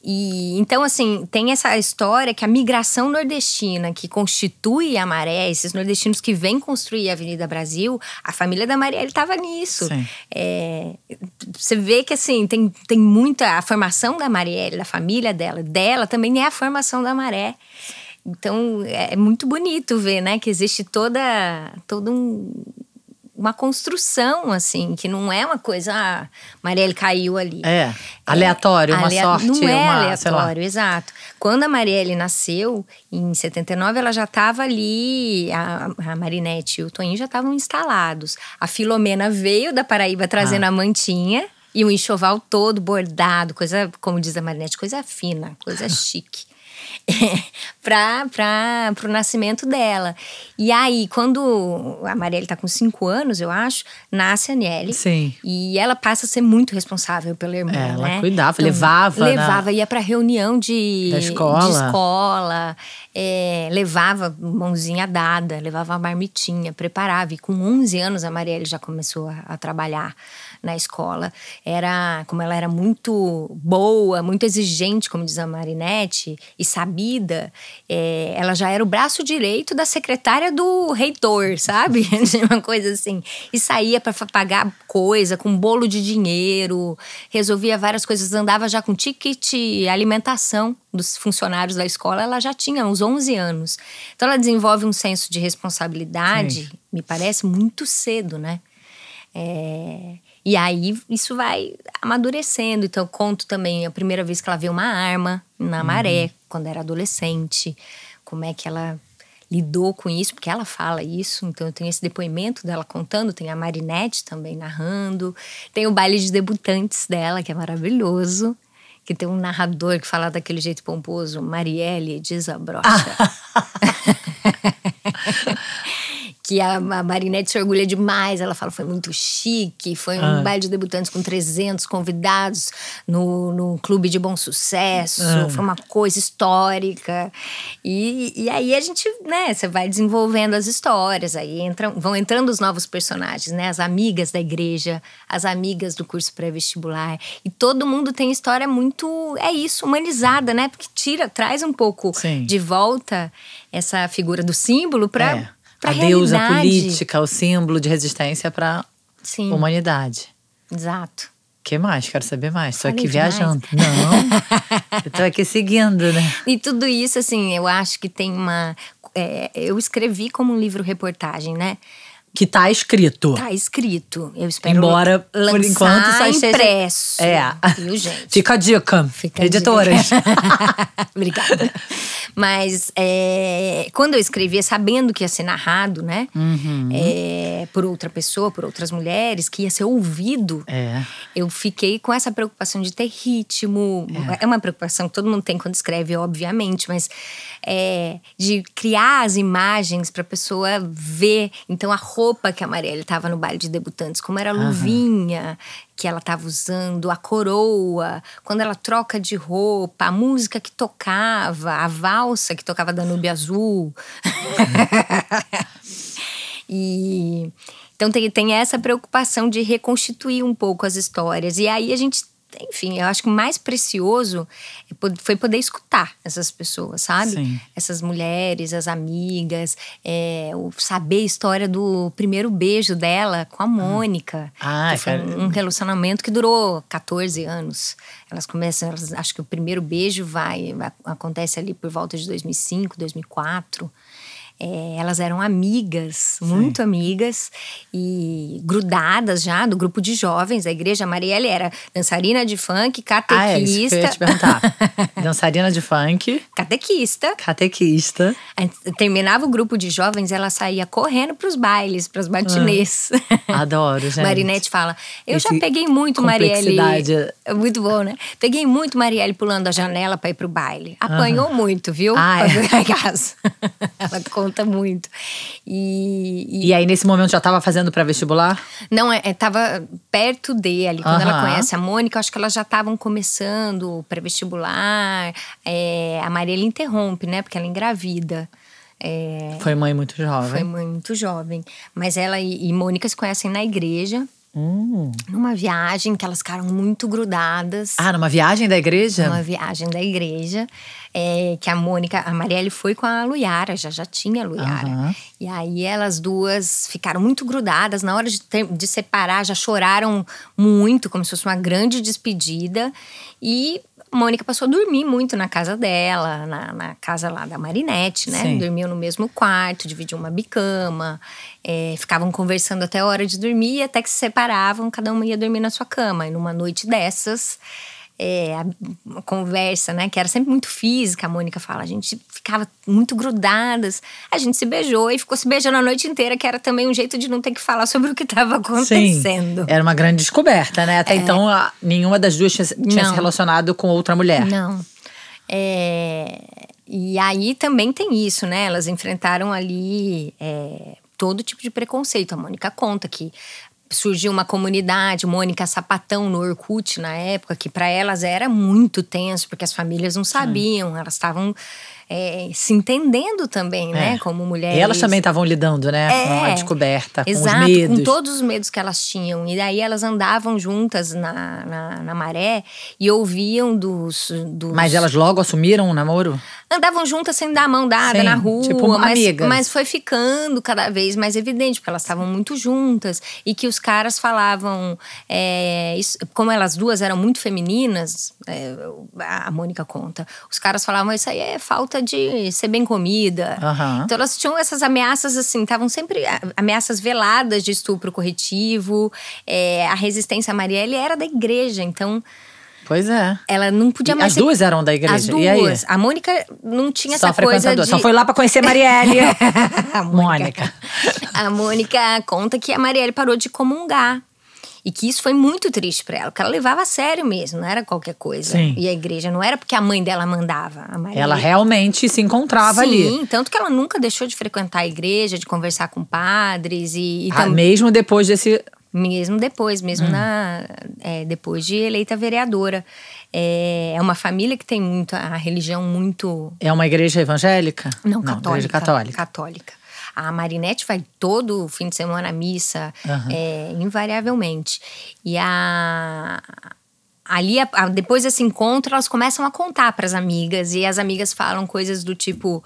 E então, assim, tem essa história que a migração nordestina que constitui a Maré, esses nordestinos que vêm construir a Avenida Brasil, a família da Marielle estava nisso. É, você vê que assim, tem, tem muita. A formação da Marielle, da família dela, dela também é a formação da Maré. Então é, é muito bonito ver, né, que existe toda todo um, uma construção, assim, que não é uma coisa. Ah, Marielle caiu ali. É. Aleatório, é, uma alea... sorte. Não é uma, aleatório, exato. Quando a Marielle nasceu, em 79, ela já estava ali. A, a Marinette e o Toninho já estavam instalados. A Filomena veio da Paraíba trazendo ah. a mantinha. E o um enxoval todo bordado, coisa, como diz a Marinette, coisa fina, coisa chique. para o nascimento dela. E aí, quando a Marielle está com cinco anos, eu acho, nasce a Nelly. Sim. E ela passa a ser muito responsável pela irmã. É, ela né? cuidava, então, levava. Né? Levava, na... ia para reunião de, da escola. De escola é, levava mãozinha dada, levava a marmitinha, preparava. E com 11 anos a Marielle já começou a, a trabalhar na escola. Era, como ela era muito boa, muito exigente, como diz a Marinette, e sabida, é, ela já era o braço direito da secretária do reitor, sabe? Assim, uma coisa assim. E saía para pagar coisa, com bolo de dinheiro, resolvia várias coisas, andava já com ticket alimentação dos funcionários da escola, ela já tinha uns 11 anos. Então ela desenvolve um senso de responsabilidade, Sim. me parece, muito cedo, né? É, e aí isso vai amadurecendo. Então, conto também a primeira vez que ela viu uma arma na uhum. maré, quando era adolescente, como é que ela lidou com isso, porque ela fala isso, então eu tenho esse depoimento dela contando, tem a Marinette também narrando, tem o baile de debutantes dela, que é maravilhoso, que tem um narrador que fala daquele jeito pomposo, Marielle desabrocha. que a, a Marinette se orgulha demais. Ela fala, foi muito chique, foi um ah. baile de debutantes com 300 convidados no, no clube de bom sucesso, ah. foi uma coisa histórica. E, e aí a gente, né, você vai desenvolvendo as histórias, aí entram, vão entrando os novos personagens, né, as amigas da igreja, as amigas do curso pré-vestibular. E todo mundo tem história muito, é isso, humanizada, né, porque tira, traz um pouco Sim. de volta essa figura do símbolo para... É pra a deusa política, o símbolo de resistência para a humanidade. Exato. que mais? Quero saber mais. Estou aqui demais. viajando. Não, estou aqui seguindo, né? E tudo isso, assim, eu acho que tem uma. É, eu escrevi como um livro-reportagem, né? que tá escrito. Tá escrito. Eu espero Embora, por enquanto, só impresso. É. Viu, gente? Fica a dica. Fica Editoras. Obrigada. Mas é, quando eu escrevia, sabendo que ia ser narrado, né? Uhum. É, por outra pessoa, por outras mulheres, que ia ser ouvido. É. Eu fiquei com essa preocupação de ter ritmo. É, é uma preocupação que todo mundo tem quando escreve, obviamente. Mas é, de criar as imagens pra pessoa ver. Então, a roupa roupa que a Marielle estava no baile de debutantes, como era a luvinha uhum. que ela estava usando, a coroa, quando ela troca de roupa, a música que tocava, a valsa que tocava da Nube Azul. e então tem, tem essa preocupação de reconstituir um pouco as histórias. E aí a gente enfim, eu acho que o mais precioso é foi poder escutar essas pessoas, sabe? Sim. Essas mulheres, as amigas, é, saber a história do primeiro beijo dela com a hum. Mônica. Ah, que foi um hum. relacionamento que durou 14 anos. Elas começam, elas, acho que o primeiro beijo vai acontece ali por volta de 2005, 2004. É, elas eram amigas, Sim. muito amigas, e grudadas já do grupo de jovens da igreja. A Marielle era dançarina de funk, catequista. Ah, é isso que eu ia te perguntar. dançarina de funk. Catequista. Catequista. Terminava o grupo de jovens, ela saía correndo para os bailes, para as matinês. Ah, adoro, gente. Marinette fala: Eu Esse já peguei muito Marielle. É muito bom, né? Peguei muito Marielle pulando a janela para ir para o baile. Apanhou muito, viu? Ah, é. ela conta muito. E, e... e aí, nesse momento, já estava fazendo para vestibular? Não, é, é, tava perto dele. Quando ela conhece a Mônica, acho que elas já estavam começando para vestibular. É, a Maria ele interrompe, né? Porque ela engravida. É, foi mãe muito jovem. Foi mãe muito jovem. Mas ela e, e Mônica se conhecem na igreja. Hum. Numa viagem que elas ficaram muito grudadas. Ah, numa viagem da igreja? Numa viagem da igreja. É, que a Mônica, a Marielle foi com a Luiara, já, já tinha a Luiara. Uhum. E aí elas duas ficaram muito grudadas. Na hora de, ter, de separar, já choraram muito, como se fosse uma grande despedida. E Mônica passou a dormir muito na casa dela, na, na casa lá da Marinette, né? Sim. Dormiam no mesmo quarto, dividiam uma bicama, é, ficavam conversando até a hora de dormir, até que se separavam, cada uma ia dormir na sua cama. E numa noite dessas, é, a conversa, né? Que era sempre muito física, a Mônica fala. A gente ficava muito grudadas. A gente se beijou e ficou se beijando a noite inteira, que era também um jeito de não ter que falar sobre o que estava acontecendo. Sim, era uma grande descoberta, né? Até é, então, a, nenhuma das duas tinha, tinha se relacionado com outra mulher. Não. É, e aí também tem isso, né? Elas enfrentaram ali é, todo tipo de preconceito. A Mônica conta que surgiu uma comunidade, Mônica Sapatão no Orkut na época, que para elas era muito tenso, porque as famílias não sabiam, elas estavam é, se entendendo também, né, é. né? Como mulheres. E elas também estavam lidando, né? É, com a é. descoberta, com os medos. com todos os medos que elas tinham. E daí elas andavam juntas na, na, na maré e ouviam dos, dos, Mas elas logo assumiram o um namoro? Andavam juntas sem dar a mão dada Sim, na tipo rua. Tipo mas, amigas. mas foi ficando cada vez mais evidente, porque elas estavam muito juntas. E que os caras falavam... É, isso, como elas duas eram muito femininas, é, a Mônica conta, os caras falavam, isso aí é falta de ser bem comida. Uhum. Então elas tinham essas ameaças assim, estavam sempre ameaças veladas de estupro corretivo. É, a resistência à Marielle era da igreja, então. Pois é. Ela não podia mais. As ser... duas eram da igreja. As duas. E aí? A Mônica não tinha Só essa coisa de. Só foi lá para conhecer Marielle. a Mônica. Mônica. a Mônica conta que a Marielle parou de comungar. E que isso foi muito triste para ela, porque ela levava a sério mesmo, não era qualquer coisa. Sim. E a igreja não era porque a mãe dela mandava. Ela realmente se encontrava Sim, ali. Sim, tanto que ela nunca deixou de frequentar a igreja, de conversar com padres e. e ah, tam... Mesmo depois desse. Mesmo depois, mesmo hum. na, é, depois de eleita vereadora. É, é uma família que tem muito a religião muito. É uma igreja evangélica? Não, católica. Não, católica. Católica. A Marinette vai todo fim de semana à missa, uhum. é, invariavelmente. E a ali depois desse encontro elas começam a contar para as amigas e as amigas falam coisas do tipo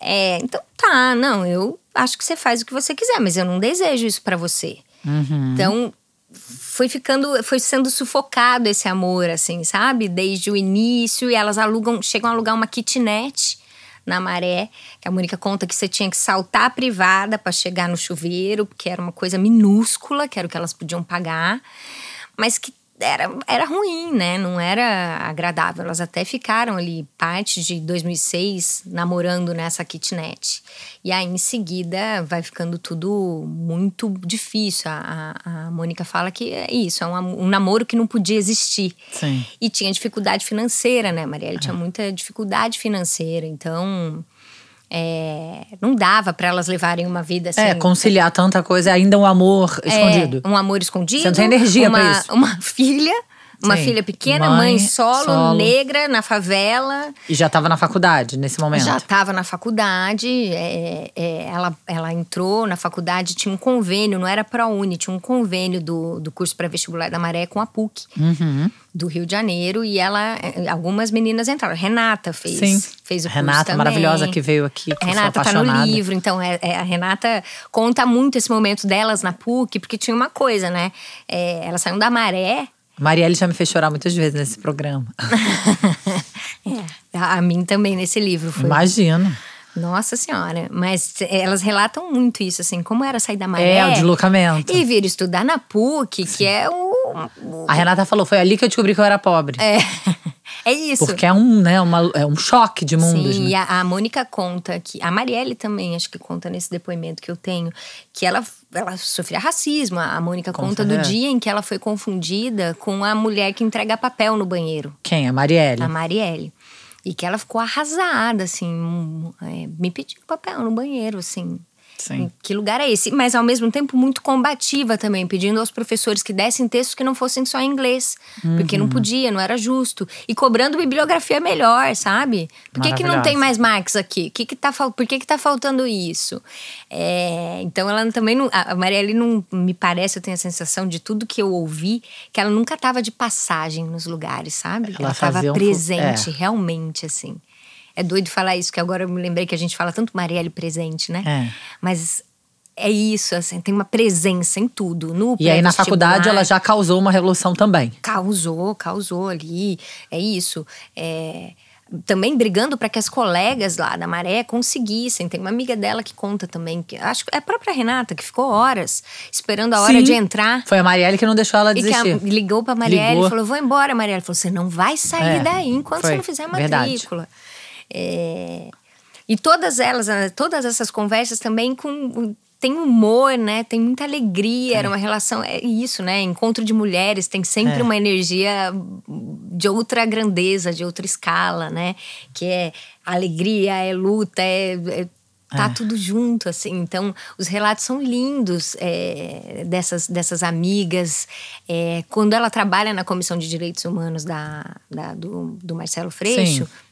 é, então tá não eu acho que você faz o que você quiser mas eu não desejo isso para você uhum. então foi ficando foi sendo sufocado esse amor assim sabe desde o início e elas alugam chegam a alugar uma kitnet na maré, que a Mônica conta que você tinha que saltar a privada para chegar no chuveiro, porque era uma coisa minúscula, que era o que elas podiam pagar, mas que era, era ruim, né? Não era agradável. Elas até ficaram ali parte de 2006 namorando nessa kitnet. E aí, em seguida, vai ficando tudo muito difícil. A, a, a Mônica fala que é isso, é um, um, namoro que não podia existir. Sim. E tinha dificuldade financeira, né, Marielle? Tinha é. muita dificuldade financeira. Então, é, não dava para elas levarem uma vida é, assim. É, conciliar tanta coisa, ainda um amor é, escondido. um amor escondido. Você não tem energia para isso. Uma filha uma Sim. filha pequena, mãe, mãe solo, solo, negra, na favela. E já estava na faculdade nesse momento? Já estava na faculdade. É, é, ela, ela entrou na faculdade, tinha um convênio, não era para a Uni, tinha um convênio do, do curso para vestibular da Maré com a PUC. Uhum. Do Rio de Janeiro, e ela, é, algumas meninas entraram. Renata fez, Sim. fez o Renata, maravilhosa que veio aqui. Renata tá no livro, então é, é, a Renata conta muito esse momento delas na PUC, porque tinha uma coisa, né? É, elas saíram da maré Marielle já me fez chorar muitas vezes nesse programa. é, a mim também, nesse livro. Foi. Imagino. Nossa senhora, mas elas relatam muito isso, assim, como era sair da maré. É, o deslocamento. E vir estudar na PUC, Sim. que é o, o, A Renata falou, foi ali que eu descobri que eu era pobre. É. É isso. Porque é um, né, uma, é um choque de mundo. Sim, né? e a, a Mônica conta que. A Marielle também, acho que conta nesse depoimento que eu tenho, que ela ela sofria racismo. A Mônica conta do né? dia em que ela foi confundida com a mulher que entrega papel no banheiro. Quem? A Marielle. A Marielle. E que ela ficou arrasada, assim. É, me pediu papel no banheiro, assim. Sim. Que lugar é esse? Mas ao mesmo tempo muito combativa também, pedindo aos professores que dessem textos que não fossem só em inglês, uhum. porque não uhum. podia, não era justo, e cobrando bibliografia melhor, sabe? Por que, que não tem mais Marx aqui? Que que tá, por que que tá faltando isso? É, então ela também não, a Marielle não me parece, eu tenho a sensação de tudo que eu ouvi, que ela nunca estava de passagem nos lugares, sabe? Ela, estava um é. presente, é. realmente assim. É doido falar isso, que agora eu me lembrei que a gente fala tanto Marielle presente, né? É. Mas é isso, assim, tem uma presença em tudo. No e aí na faculdade ela já causou uma revolução também. Causou, causou ali. É isso. É, também brigando para que as colegas lá da Maré conseguissem. Tem uma amiga dela que conta também, que acho que é a própria Renata, que ficou horas esperando a hora Sim. de entrar. Foi a Marielle que não deixou ela desistir. E que a, ligou para Marielle ligou. e falou: Vou embora, Marielle. Falou: Você não vai sair é, daí enquanto foi. você não fizer a matrícula. Verdade. É, e todas elas, ah, todas essas conversas também com tem humor, né? Tem muita alegria, é. era uma relação. É isso, né? Encontro de mulheres tem sempre é. uma energia de outra grandeza, de outra escala, né? Que é alegria, é luta, é. é tá é. tudo junto, assim. Então, os relatos são lindos é, dessas, dessas amigas. É, quando ela trabalha na Comissão de Direitos Humanos da, da do, do Marcelo Freixo. Sim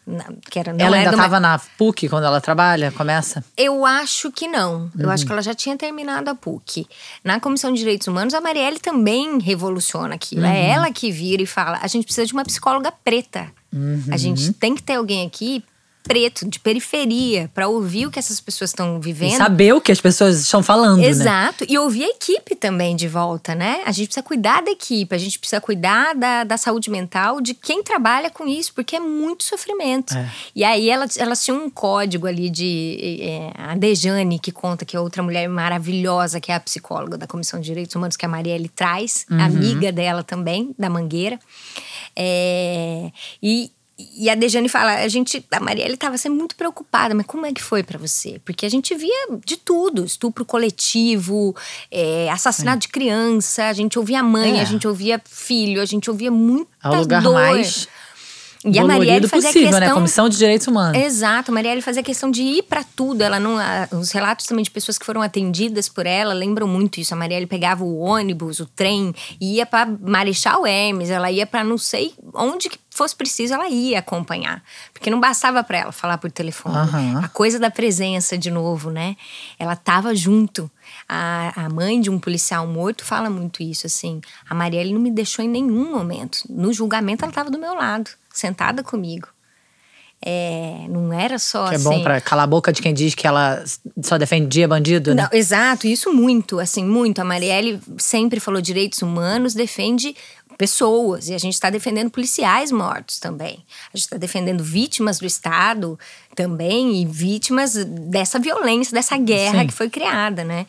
que era, ela é ainda estava uma... na PUC quando ela trabalha, começa? Eu acho que não. Uhum. Eu acho que ela já tinha terminado a PUC. Na Comissão de Direitos Humanos, a Marielle também revoluciona aquilo. É uhum. É ela que vira e fala: a gente precisa de uma psicóloga preta. Uhum. A gente uhum. tem que ter alguém aqui preto, de periferia, para ouvir o que essas pessoas estão vivendo. E saber o que as pessoas estão falando. Né? Exato. Né? E ouvir a equipe também de volta, né? A gente precisa cuidar da equipe, a gente precisa cuidar da, da saúde mental de quem trabalha com isso, porque é muito sofrimento. É. E aí ela, ela tinha um código ali de. É, a Dejane, que conta que é outra mulher maravilhosa, que é a psicóloga da Comissão de Direitos Humanos, que a Marielle traz, uhum. amiga dela também, da Mangueira. É, e, e a Dejane fala, a gente, a Marielle estava sempre muito preocupada, mas como é que foi para você? Porque a gente via de tudo, estupro coletivo, é, assassinato de criança, a gente ouvia mãe, é. a gente ouvia filho, a gente ouvia muita Ao lugar dor. mais e a Marielle fazia possível, né? questão, né? Comissão de Direitos Humanos. Exato, a Marielle fazia questão de ir para tudo. Ela não, os relatos também de pessoas que foram atendidas por ela lembram muito isso. A Marielle pegava o ônibus, o trem, ia para Marechal Hermes, ela ia para não sei onde que fosse preciso, ela ia acompanhar. Porque não bastava para ela falar por telefone. Uhum. A coisa da presença, de novo, né? Ela tava junto. A, a mãe de um policial morto fala muito isso, assim. A Marielle não me deixou em nenhum momento. No julgamento, ela tava do meu lado sentada comigo. É, não era só que assim. É bom assim. para calar a boca de quem diz que ela só defendia bandido, né? exato, isso muito, assim, muito. A Marielle sempre falou direitos humanos, defende pessoas e a gente está defendendo policiais mortos também. A gente está defendendo vítimas do Estado também e vítimas dessa violência, dessa guerra Sim. que foi criada, né?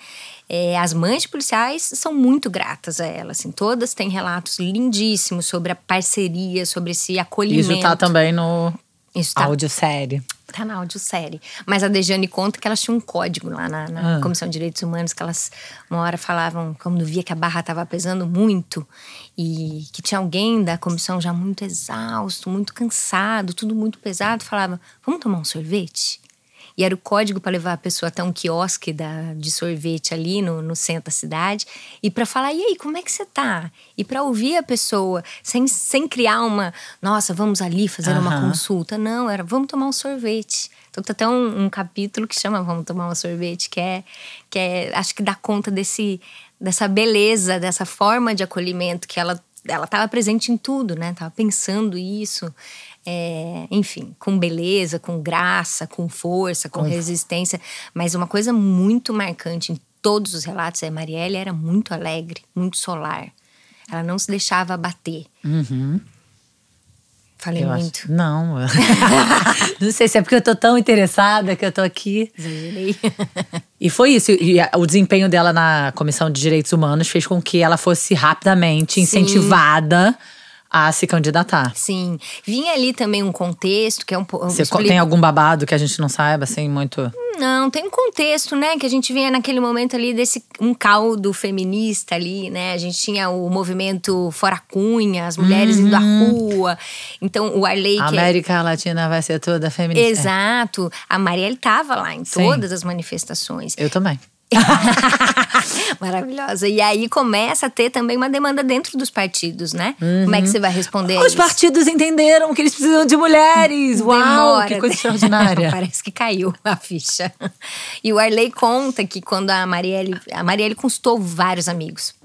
É, as mães de policiais são muito gratas a ela, assim, todas têm relatos lindíssimos sobre a parceria, sobre esse acolhimento. Isso tá também no Isso tá. áudio série. Tá na audiosérie. Mas a Dejane conta que elas tinham um código lá na, na ah. Comissão de Direitos Humanos, que elas uma hora falavam, quando via que a barra estava pesando muito, e que tinha alguém da comissão já muito exausto, muito cansado, tudo muito pesado, falava: vamos tomar um sorvete? e era o código para levar a pessoa até um quiosque da, de sorvete ali no, no centro da cidade e para falar: e aí, como é que você tá? E para ouvir a pessoa, sem, sem criar uma, nossa, vamos ali fazer uhum. uma consulta. Não, era vamos tomar um sorvete. Então tem tá até um, um, capítulo que chama Vamos Tomar um Sorvete, que é, que é acho que dá conta desse, dessa beleza, dessa forma de acolhimento que ela ela estava presente em tudo, né? Tava pensando isso. É, enfim, com beleza, com graça, com força, com uhum. resistência. Mas uma coisa muito marcante em todos os relatos é Marielle era muito alegre, muito solar. Ela não se deixava abater. Uhum. Falei eu muito. Acho... Não. não sei se é porque eu tô tão interessada que eu tô aqui. Exagerei. e foi isso. E o desempenho dela na Comissão de Direitos Humanos fez com que ela fosse rapidamente incentivada. Sim a se candidatar. Sim. Vinha ali também um contexto que é um pouco. Você tem algum babado que a gente não saiba, assim, muito. Não, tem um contexto, né? Que a gente vinha naquele momento ali desse um caldo feminista ali, né? A gente tinha o movimento Fora Cunha, as mulheres uhum. indo à uhum. rua. Então, o Arley. É a América é... Latina vai ser toda feminista. Exato. A Marielle estava lá em Sim. todas as manifestações. Eu também. Maravilhosa. E aí começa a ter também uma demanda dentro dos partidos, né? Uhum. Como é que uhum. você vai responder? Os partidos entenderam que eles precisam de mulheres. Uau, que coisa extraordinária. Parece que caiu a ficha. E o Arley conta que quando a Marielle, a Marielle consultou vários amigos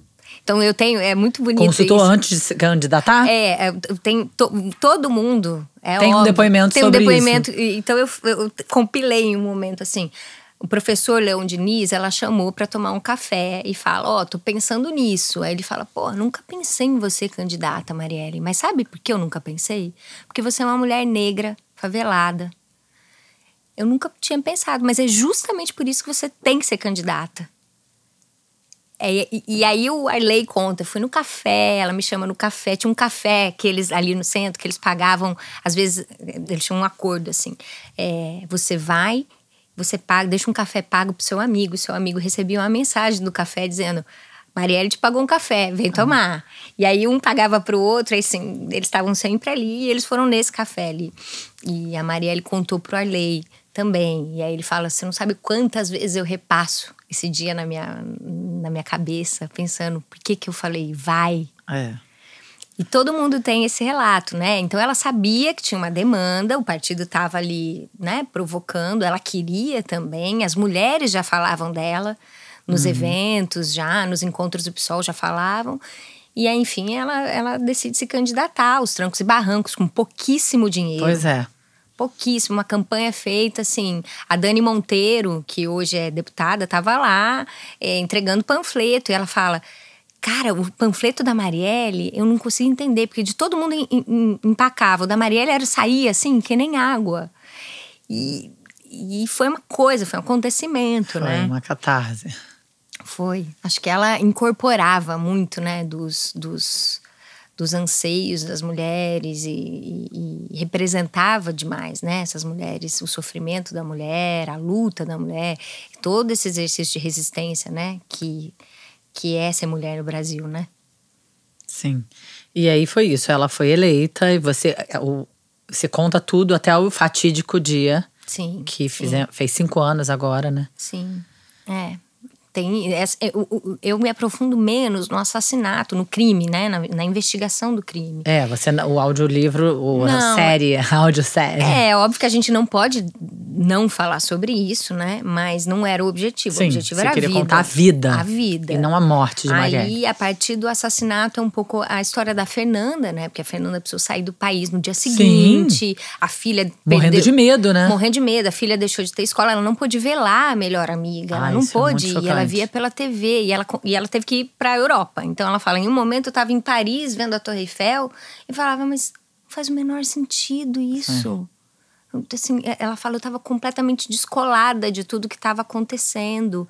então eu tenho, é muito bonito. Consultou isso. antes de se candidatar? É, é tem to, todo mundo. É tem óbvio, um depoimento tem sobre um depoimento, isso. Então eu, eu compilei um momento assim o professor Leão Diniz, ela chamou para tomar um café e fala: Ó, oh, tô pensando nisso. Aí ele fala: Pô, nunca pensei em você candidata, Marielle. Mas sabe por que eu nunca pensei? Porque você é uma mulher negra, favelada. Eu nunca tinha pensado, mas é justamente por isso que você tem que ser candidata. É, e, e, aí o Arley conta, fui no café, ela me chama no café, tinha um café que eles ali no centro, que eles pagavam, às vezes, eles tinham um acordo assim, é, você vai você paga, deixa um café pago pro seu amigo. Seu amigo recebia uma mensagem do café dizendo: Marielle te pagou um café, vem ah. tomar. E aí um pagava para o outro, aí, assim, eles estavam sempre ali e eles foram nesse café ali. E a Marielle contou pro Arley também. E aí ele fala: você não sabe quantas vezes eu repasso esse dia na minha, na minha cabeça, pensando por que, que eu falei vai. É. E todo mundo tem esse relato, né? Então ela sabia que tinha uma demanda, o partido estava ali, né, provocando, ela queria também, as mulheres já falavam dela nos uhum. eventos, já nos encontros do PSOL já falavam. E aí, enfim, ela, ela decide se candidatar aos trancos e barrancos com pouquíssimo dinheiro. Pois é. Pouquíssimo, uma campanha feita assim. A Dani Monteiro, que hoje é deputada, estava lá é, entregando panfleto e ela fala: Cara, o panfleto da Marielle, eu não conseguia entender, porque de todo mundo empacava. O da Marielle era, sair assim, que nem água. E, e foi uma coisa, foi um acontecimento, foi né? Foi uma catarse. Foi. Acho que ela incorporava muito, né, dos, dos, dos anseios das mulheres e, e, e, representava demais, né, essas mulheres, o sofrimento da mulher, a luta da mulher, todo esse exercício de resistência, né, que que é ser mulher no Brasil, né? Sim. E aí foi isso. Ela foi eleita e você, é, o, você conta tudo até o fatídico dia. Sim. Que sim. fez cinco anos agora, né? Sim. É. Tem, eu, é, eu me aprofundo menos no assassinato, no crime, né? Na, na investigação do crime. É, você o audiolivro, o, a é série, a audiosérie. É, é, óbvio que a gente não pode não falar sobre isso, né? Mas não era o objetivo. Sim, o objetivo era a vida. contar a vida. A vida. E não a morte de Marielle. Aí, a partir do assassinato, é um pouco a história da Fernanda, né? Porque a Fernanda precisou sair do país no dia seguinte. Sim. A filha. Morrendo perdeu, de medo, né? Morrendo de medo. A filha deixou de ter escola, ela não pôde velar a melhor amiga. Ah, ela não pôde é ir. Ela ela via pela TV e ela, e ela teve que ir para a Europa. Então ela fala: em um momento eu estava em Paris vendo a Torre Eiffel e falava, mas não faz o menor sentido isso. É. Então, assim, ela falou, eu estava completamente descolada de tudo que estava acontecendo.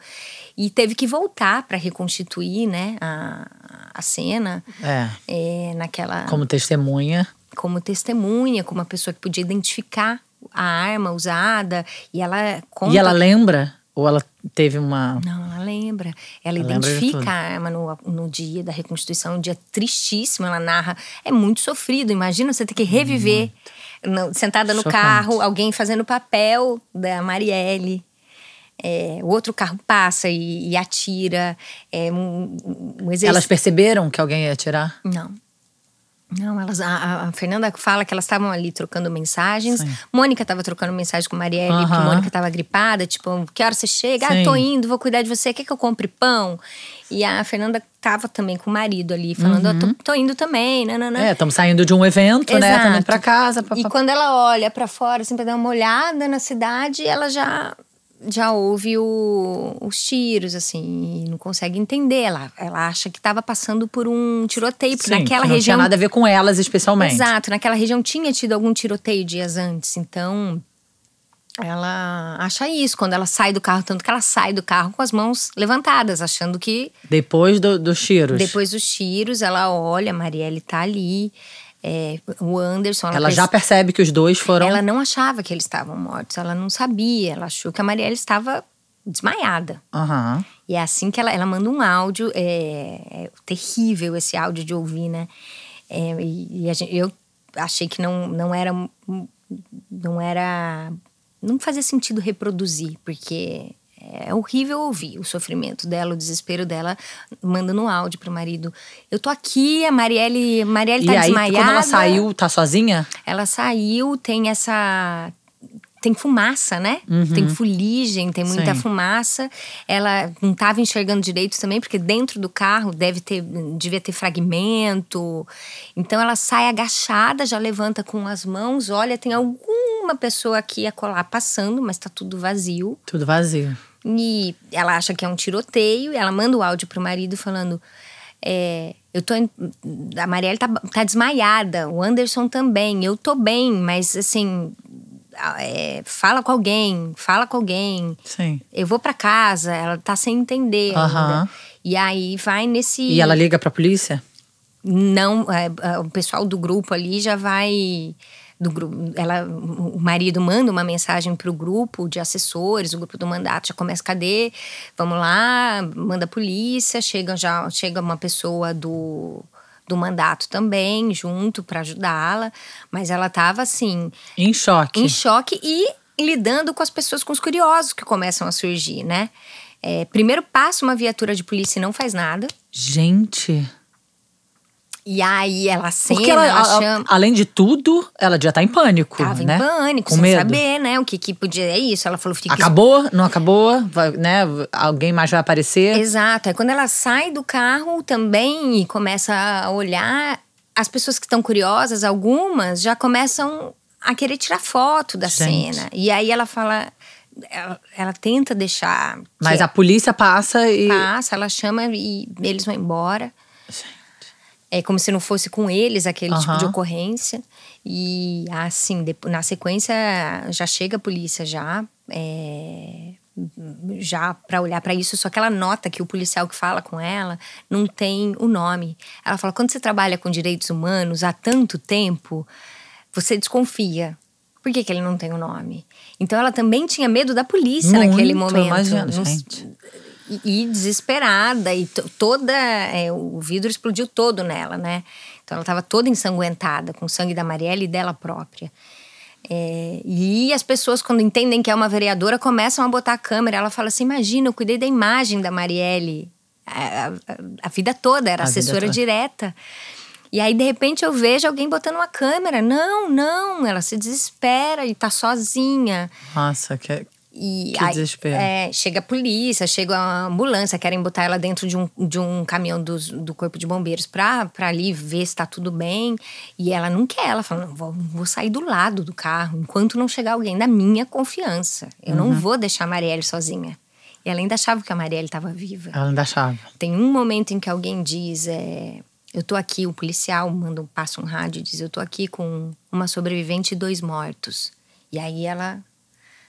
E teve que voltar para reconstituir né, a, a cena. É. é. Naquela. Como testemunha. Como testemunha, como uma pessoa que podia identificar a arma usada. E ela conta. E ela lembra? Ou ela teve uma. Não, ela lembra. Ela, ela identifica lembra a arma no, no dia da reconstituição, um dia tristíssimo. Ela narra. É muito sofrido. Imagina você ter que reviver sentada no Chocante. carro, alguém fazendo o papel da Marielle. É, o outro carro passa e, e atira. É, um, um Elas perceberam que alguém ia atirar? Não. Não, elas, a, a, Fernanda fala que elas estavam ali trocando mensagens. Sim. Mônica estava trocando mensagem com Marielle, uhum. porque Mônica estava gripada, tipo, que hora você chega? Ah, Sim. Ah, tô indo, vou cuidar de você, quer que eu compre pão? E a Fernanda estava também com o marido ali, falando, uhum. oh, tô, tô, indo também, nananã. É, estamos saindo de um evento, Exato. né? Estamos indo pra casa. Pra, pra... E quando ela olha para fora, assim, pra dar uma olhada na cidade, ela já já ouve o, os tiros, assim, e não consegue entender. Ela, ela acha que estava passando por um tiroteio, porque Sim, naquela que não região. Não tinha nada a ver com elas, especialmente. Exato, naquela região tinha tido algum tiroteio dias antes. Então, ela acha isso quando ela sai do carro, tanto que ela sai do carro com as mãos levantadas, achando que. Depois do, dos tiros. Depois dos tiros, ela olha, a Marielle tá ali. É, o Anderson. Ela, ela já percebe que os dois foram. Ela não achava que eles estavam mortos, ela não sabia, ela achou que a Marielle estava desmaiada. Uhum. E é assim que ela, ela manda um áudio, é, é terrível esse áudio de ouvir, né? É, e, e gente, eu achei que não, não era. Não era. Não fazia sentido reproduzir, porque é horrível ouvir o sofrimento dela, o desespero dela, mandando um áudio pro marido. Eu tô aqui, a Marielle, Marielle e tá aí, desmaiada. Quando ela saiu, tá sozinha? Ela saiu, tem essa tem fumaça, né? Uhum. Tem fuligem, tem muita Sim. fumaça. Ela não estava enxergando direito também, porque dentro do carro deve ter, devia ter fragmento. Então ela sai agachada, já levanta com as mãos, olha, tem alguma pessoa aqui a colar passando, mas está tudo vazio. Tudo vazio. E ela acha que é um tiroteio, e ela manda o áudio pro marido falando. É, eu tô. A Marielle tá, tá desmaiada, o Anderson também. Eu tô bem, mas assim, é, fala com alguém, fala com alguém. Sim. Eu vou para casa, ela tá sem entender. Uhum. E aí vai nesse. E ela liga pra polícia? Não, é, é o pessoal do grupo ali já vai do grupo, ela, o marido manda uma mensagem para o grupo de assessores, o grupo do mandato já começa, cadê? Vamos lá, manda a polícia, chega já chega uma pessoa do do mandato também junto para ajudá-la, mas ela estava assim em choque, em choque e lidando com as pessoas, com os curiosos que começam a surgir, né? É, primeiro passa uma viatura de polícia e não faz nada. Gente. E aí ela acena, Porque ela, ela chama. A, além de tudo, ela já tá em pânico. Tava né? em pânico, Com sem medo. saber, né? O que, que podia. É isso. Ela falou: fica. Acabou, não acabou, vai, né? Alguém mais vai aparecer. Exato. É quando ela sai do carro também e começa a olhar, as pessoas que estão curiosas, algumas, já começam a querer tirar foto da Gente. cena. E aí ela fala. Ela, ela, tenta deixar. Mas a polícia passa e. Passa, ela chama e eles vão embora. Gente. É como se não fosse com eles aquele uhum. tipo de ocorrência. E assim, na sequência já chega a polícia já. É, já para olhar para isso, só que ela nota que o policial que fala com ela não tem o nome. Ela fala: quando você trabalha com direitos humanos há tanto tempo, você desconfia. Por que, que ele não tem o nome? Então ela também tinha medo da polícia Muito, naquele momento. Imagina, gente e, desesperada e toda é, o vidro explodiu todo nela, né? Então ela estava toda ensanguentada com o sangue da Marielle e dela própria. É, e as pessoas, quando entendem que é uma vereadora, começam a botar a câmera. Ela fala assim: imagina, eu cuidei da imagem da Marielle a, a, a vida toda, era a assessora direta. E aí, de repente, eu vejo alguém botando uma câmera. Não, não, ela se desespera e tá sozinha. Nossa, que, e que aí, desespero. É, chega a polícia, chega a ambulância, querem botar ela dentro de um, de um caminhão dos, do corpo de bombeiros pra, pra ali ver se tá tudo bem. E ela não quer, ela fala: não, vou, vou sair do lado do carro enquanto não chegar alguém da minha confiança. Eu uhum. não vou deixar a Marielle sozinha. E ela ainda achava que a Marielle estava viva. Ela ainda achava. Tem um momento em que alguém diz: é, Eu tô aqui, o policial manda, passa um rádio e diz: Eu tô aqui com uma sobrevivente e dois mortos. E aí ela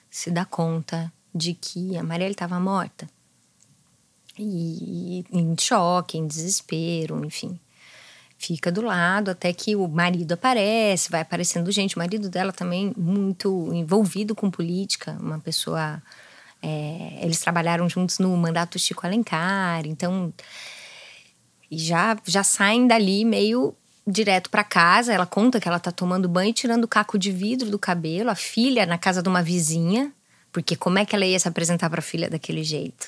se dá conta de que a Marielle estava morta. E, em choque, em desespero, enfim. Fica do lado até que o marido aparece, vai aparecendo gente. O marido dela também muito envolvido com política, uma pessoa. É, eles trabalharam juntos no mandato Chico Alencar, então e já já saem dali meio direto para casa. Ela conta que ela tá tomando banho e tirando o caco de vidro do cabelo, a filha na casa de uma vizinha, porque como é que ela ia se apresentar para a filha daquele jeito?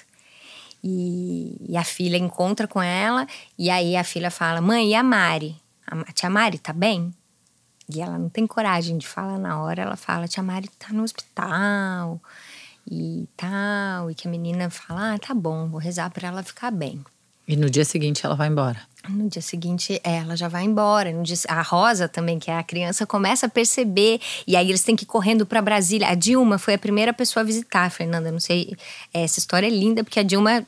E, e, a filha encontra com ela e aí a filha fala: "Mãe, e a Mari? A tia Mari tá bem?" E ela não tem coragem de falar na hora, ela fala: "Tia Mari tá no hospital." E tal, e que a menina fala: ah, tá bom, vou rezar para ela ficar bem. E no dia seguinte ela vai embora. No dia seguinte, ela já vai embora. No dia, a Rosa também, que é a criança, começa a perceber. E aí eles têm que ir correndo para Brasília. A Dilma foi a primeira pessoa a visitar, a Fernanda. Não sei, é, essa história é linda, porque a Dilma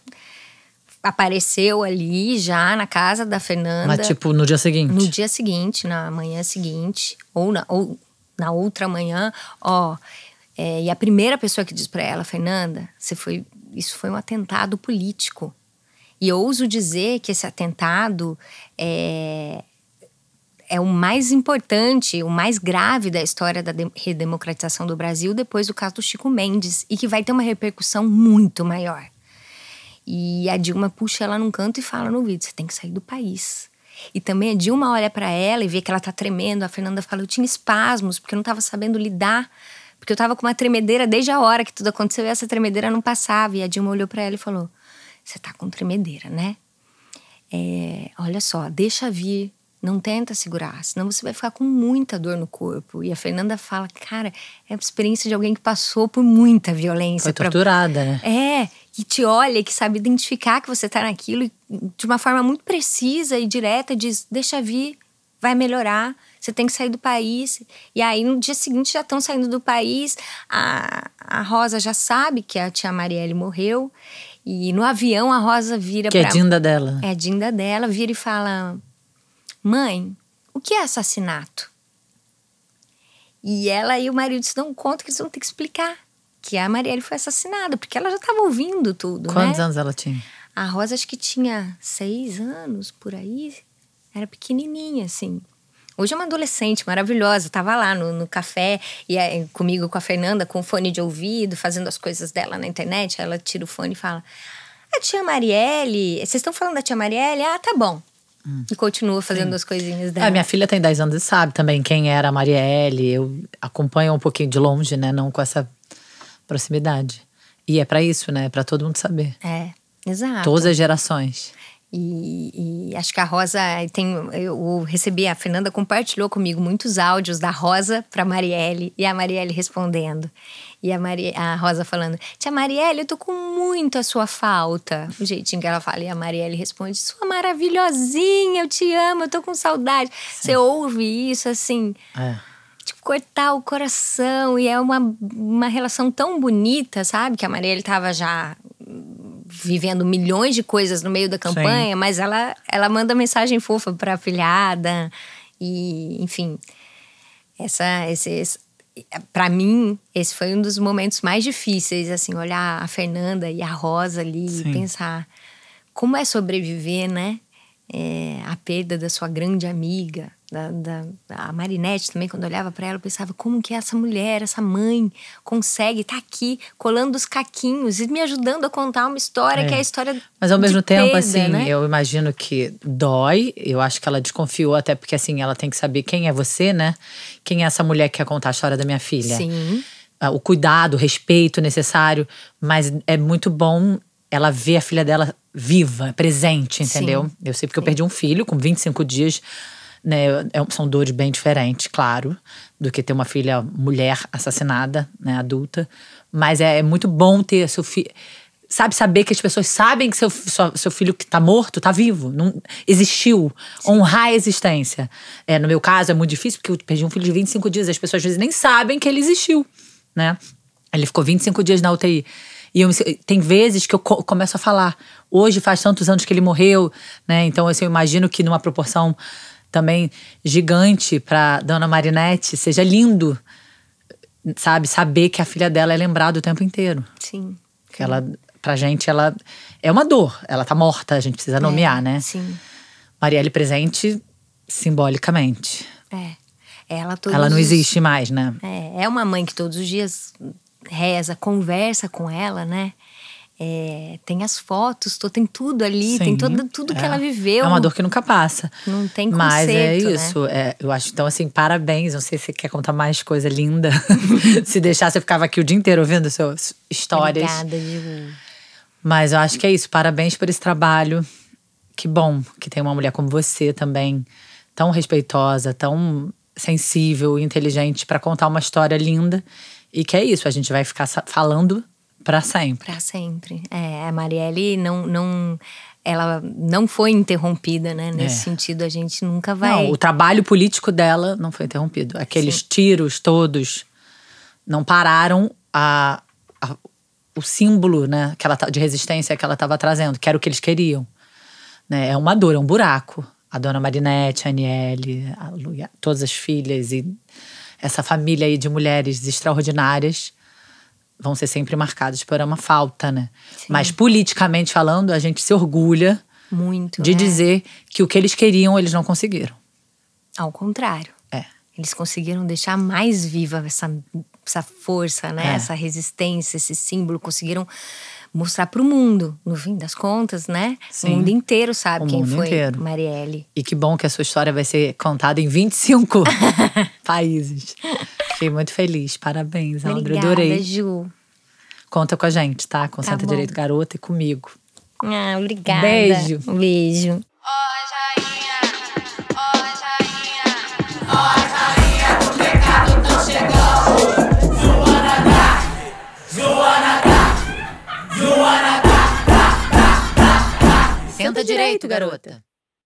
apareceu ali já na casa da Fernanda. Mas, tipo, no dia seguinte? No dia seguinte, na manhã seguinte, ou na, ou na outra manhã, ó. É, e a primeira pessoa que diz para ela, Fernanda, você foi, isso foi um atentado político. E ouso dizer que esse atentado é, é o mais importante, o mais grave da história da redemocratização do Brasil depois do caso do Chico Mendes e que vai ter uma repercussão muito maior. E a Dilma puxa ela num canto e fala no vídeo: você tem que sair do país. E também a Dilma olha para ela e vê que ela tá tremendo. A Fernanda fala: eu tinha espasmos porque eu não tava sabendo lidar, porque eu tava com uma tremedeira desde a hora que tudo aconteceu e essa tremedeira não passava. E a Dilma olhou para ela e falou: você tá com tremedeira, né? É, olha só, deixa vir, não tenta segurar, senão você vai ficar com muita dor no corpo. E a Fernanda fala, cara, é a experiência de alguém que passou por muita violência. Foi torturada, pra... né? É, que te olha, que sabe identificar que você tá naquilo e, de uma forma muito precisa e direta, diz, deixa vir, vai melhorar, você tem que sair do país. E aí, no dia seguinte, já estão saindo do país, a, a Rosa já sabe que a tia Marielle morreu, e no avião a Rosa vira que é pra. Que é dinda dela. É dinda dela, vira e fala: Mãe, o que é assassinato? E ela e o marido se dão conta que eles vão ter que explicar que a Marielle foi assassinada, porque ela já estava ouvindo tudo. Né? Quantos né? anos ela tinha? A Rosa acho que tinha seis anos por aí. Era pequenininha, assim. Hoje é uma adolescente maravilhosa, tava lá no, no café e comigo com a Fernanda, com fone de ouvido, fazendo as coisas dela na internet. Ela tira o fone e fala: A tia Marielle, vocês estão falando da tia Marielle? Ah, tá bom. Hum. E continua fazendo Sim. as coisinhas dela. É, minha filha tem 10 anos e sabe também quem era a Marielle. Eu acompanho um pouquinho de longe, né? Não com essa proximidade. E é para isso, né? É para todo mundo saber. É, exato. Todas as gerações. E, e, acho que a Rosa tem. Eu recebi, a Fernanda compartilhou comigo muitos áudios da Rosa para Marielle e a Marielle respondendo. E a, Mari, a Rosa falando: Tia Marielle, eu tô com muito a sua falta. O jeitinho que ela fala. E a Marielle responde: Sua maravilhosinha, eu te amo, eu tô com saudade. Você ouve isso assim. É. Tipo, cortar o coração. E é uma, uma relação tão bonita, sabe? Que a Marielle tava já vivendo milhões de coisas no meio da campanha, Sim. mas ela, ela manda mensagem fofa para a filhada e, enfim, essa, esse, esse para mim esse foi um dos momentos mais difíceis, assim, olhar a Fernanda e a Rosa ali Sim. e pensar como é sobreviver, né? é, a perda da sua grande amiga, da, da a Marinette também, quando olhava para ela, eu pensava como que essa mulher, essa mãe consegue estar tá aqui colando os caquinhos e me ajudando a contar uma história é. que é a é. história Mas ao mesmo tempo, perda, assim, né? eu imagino que dói, eu acho que ela desconfiou, até porque assim, ela tem que saber quem é você, né? Quem é essa mulher que quer contar a história da minha filha. Sim. Ah, o cuidado, o respeito necessário, mas é muito bom ela vê a filha dela viva, presente, entendeu? Sim. Eu sei porque Sim. eu perdi um filho com 25 dias. Né, é são dores bem diferentes, claro, do que ter uma filha mulher assassinada, né, adulta. Mas é, é muito bom ter seu filho. Sabe, saber que as pessoas sabem que seu, seu, seu filho que tá morto tá vivo, não existiu. Sim. Honrar a existência. É, no meu caso é muito difícil, porque eu perdi um filho de 25 dias, as pessoas às vezes nem sabem que ele existiu, né? Ele ficou 25 dias na UTI. E eu, tem vezes que eu começo a falar. Hoje faz tantos anos que ele morreu, né? Então, assim, eu imagino que numa proporção também gigante para Dona Marinette seja lindo, sabe? Saber que a filha dela é lembrada o tempo inteiro. Sim. Que ela, pra gente, ela é uma dor. Ela tá morta, a gente precisa é, nomear, é, né? Sim. Marielle presente simbolicamente. É. Ela, ela não os... existe mais, né? É, é uma mãe que todos os dias reza, conversa com ela, né? É, tem as fotos, tô, tem tudo ali, Sim, tem todo, tudo é. que ela viveu. É uma dor que nunca passa. Não tem conceito, Mas é né? isso. Né? É, eu acho, então, assim, parabéns. Não sei se você quer contar mais coisa linda. se deixasse, eu ficava aqui o dia inteiro ouvindo suas histórias. Obrigada, Diego. Mas eu acho que é isso. Parabéns por esse trabalho. Que bom que tem uma mulher como você também, tão respeitosa, tão sensível, inteligente, para contar uma história linda e que é isso, a gente vai ficar falando para sempre. Para sempre. É, a Marielle não, não ela não foi interrompida, né? Nesse é. sentido, a gente nunca vai. Não, o trabalho político dela não foi interrompido. Aqueles Sim. tiros todos não pararam a, a, o símbolo né, que ela, de resistência que ela estava trazendo, que era o que eles queriam. Né? É uma dor, é um buraco. A dona Marinette, a Aniele, a Luia, todas as filhas e essa família aí de mulheres extraordinárias vão ser sempre marcados por uma falta, né? Sim. Mas politicamente falando, a gente se orgulha muito de né? dizer que o que eles queriam eles não conseguiram. Ao contrário. É. Eles conseguiram deixar mais viva essa, essa força, né? É. Essa resistência, esse símbolo, conseguiram mostrar para o mundo, no fim das contas, né? Sim. O mundo inteiro sabe o quem foi inteiro. Marielle. E que bom que a sua história vai ser contada em 25 países. Fiquei muito feliz. Parabéns, André. Adorei. Ju. Conta com a gente, tá? Com tá Santa bom. Direito Garota e comigo. Ah, obrigada. Beijo. Beijo. Senta direito, garota.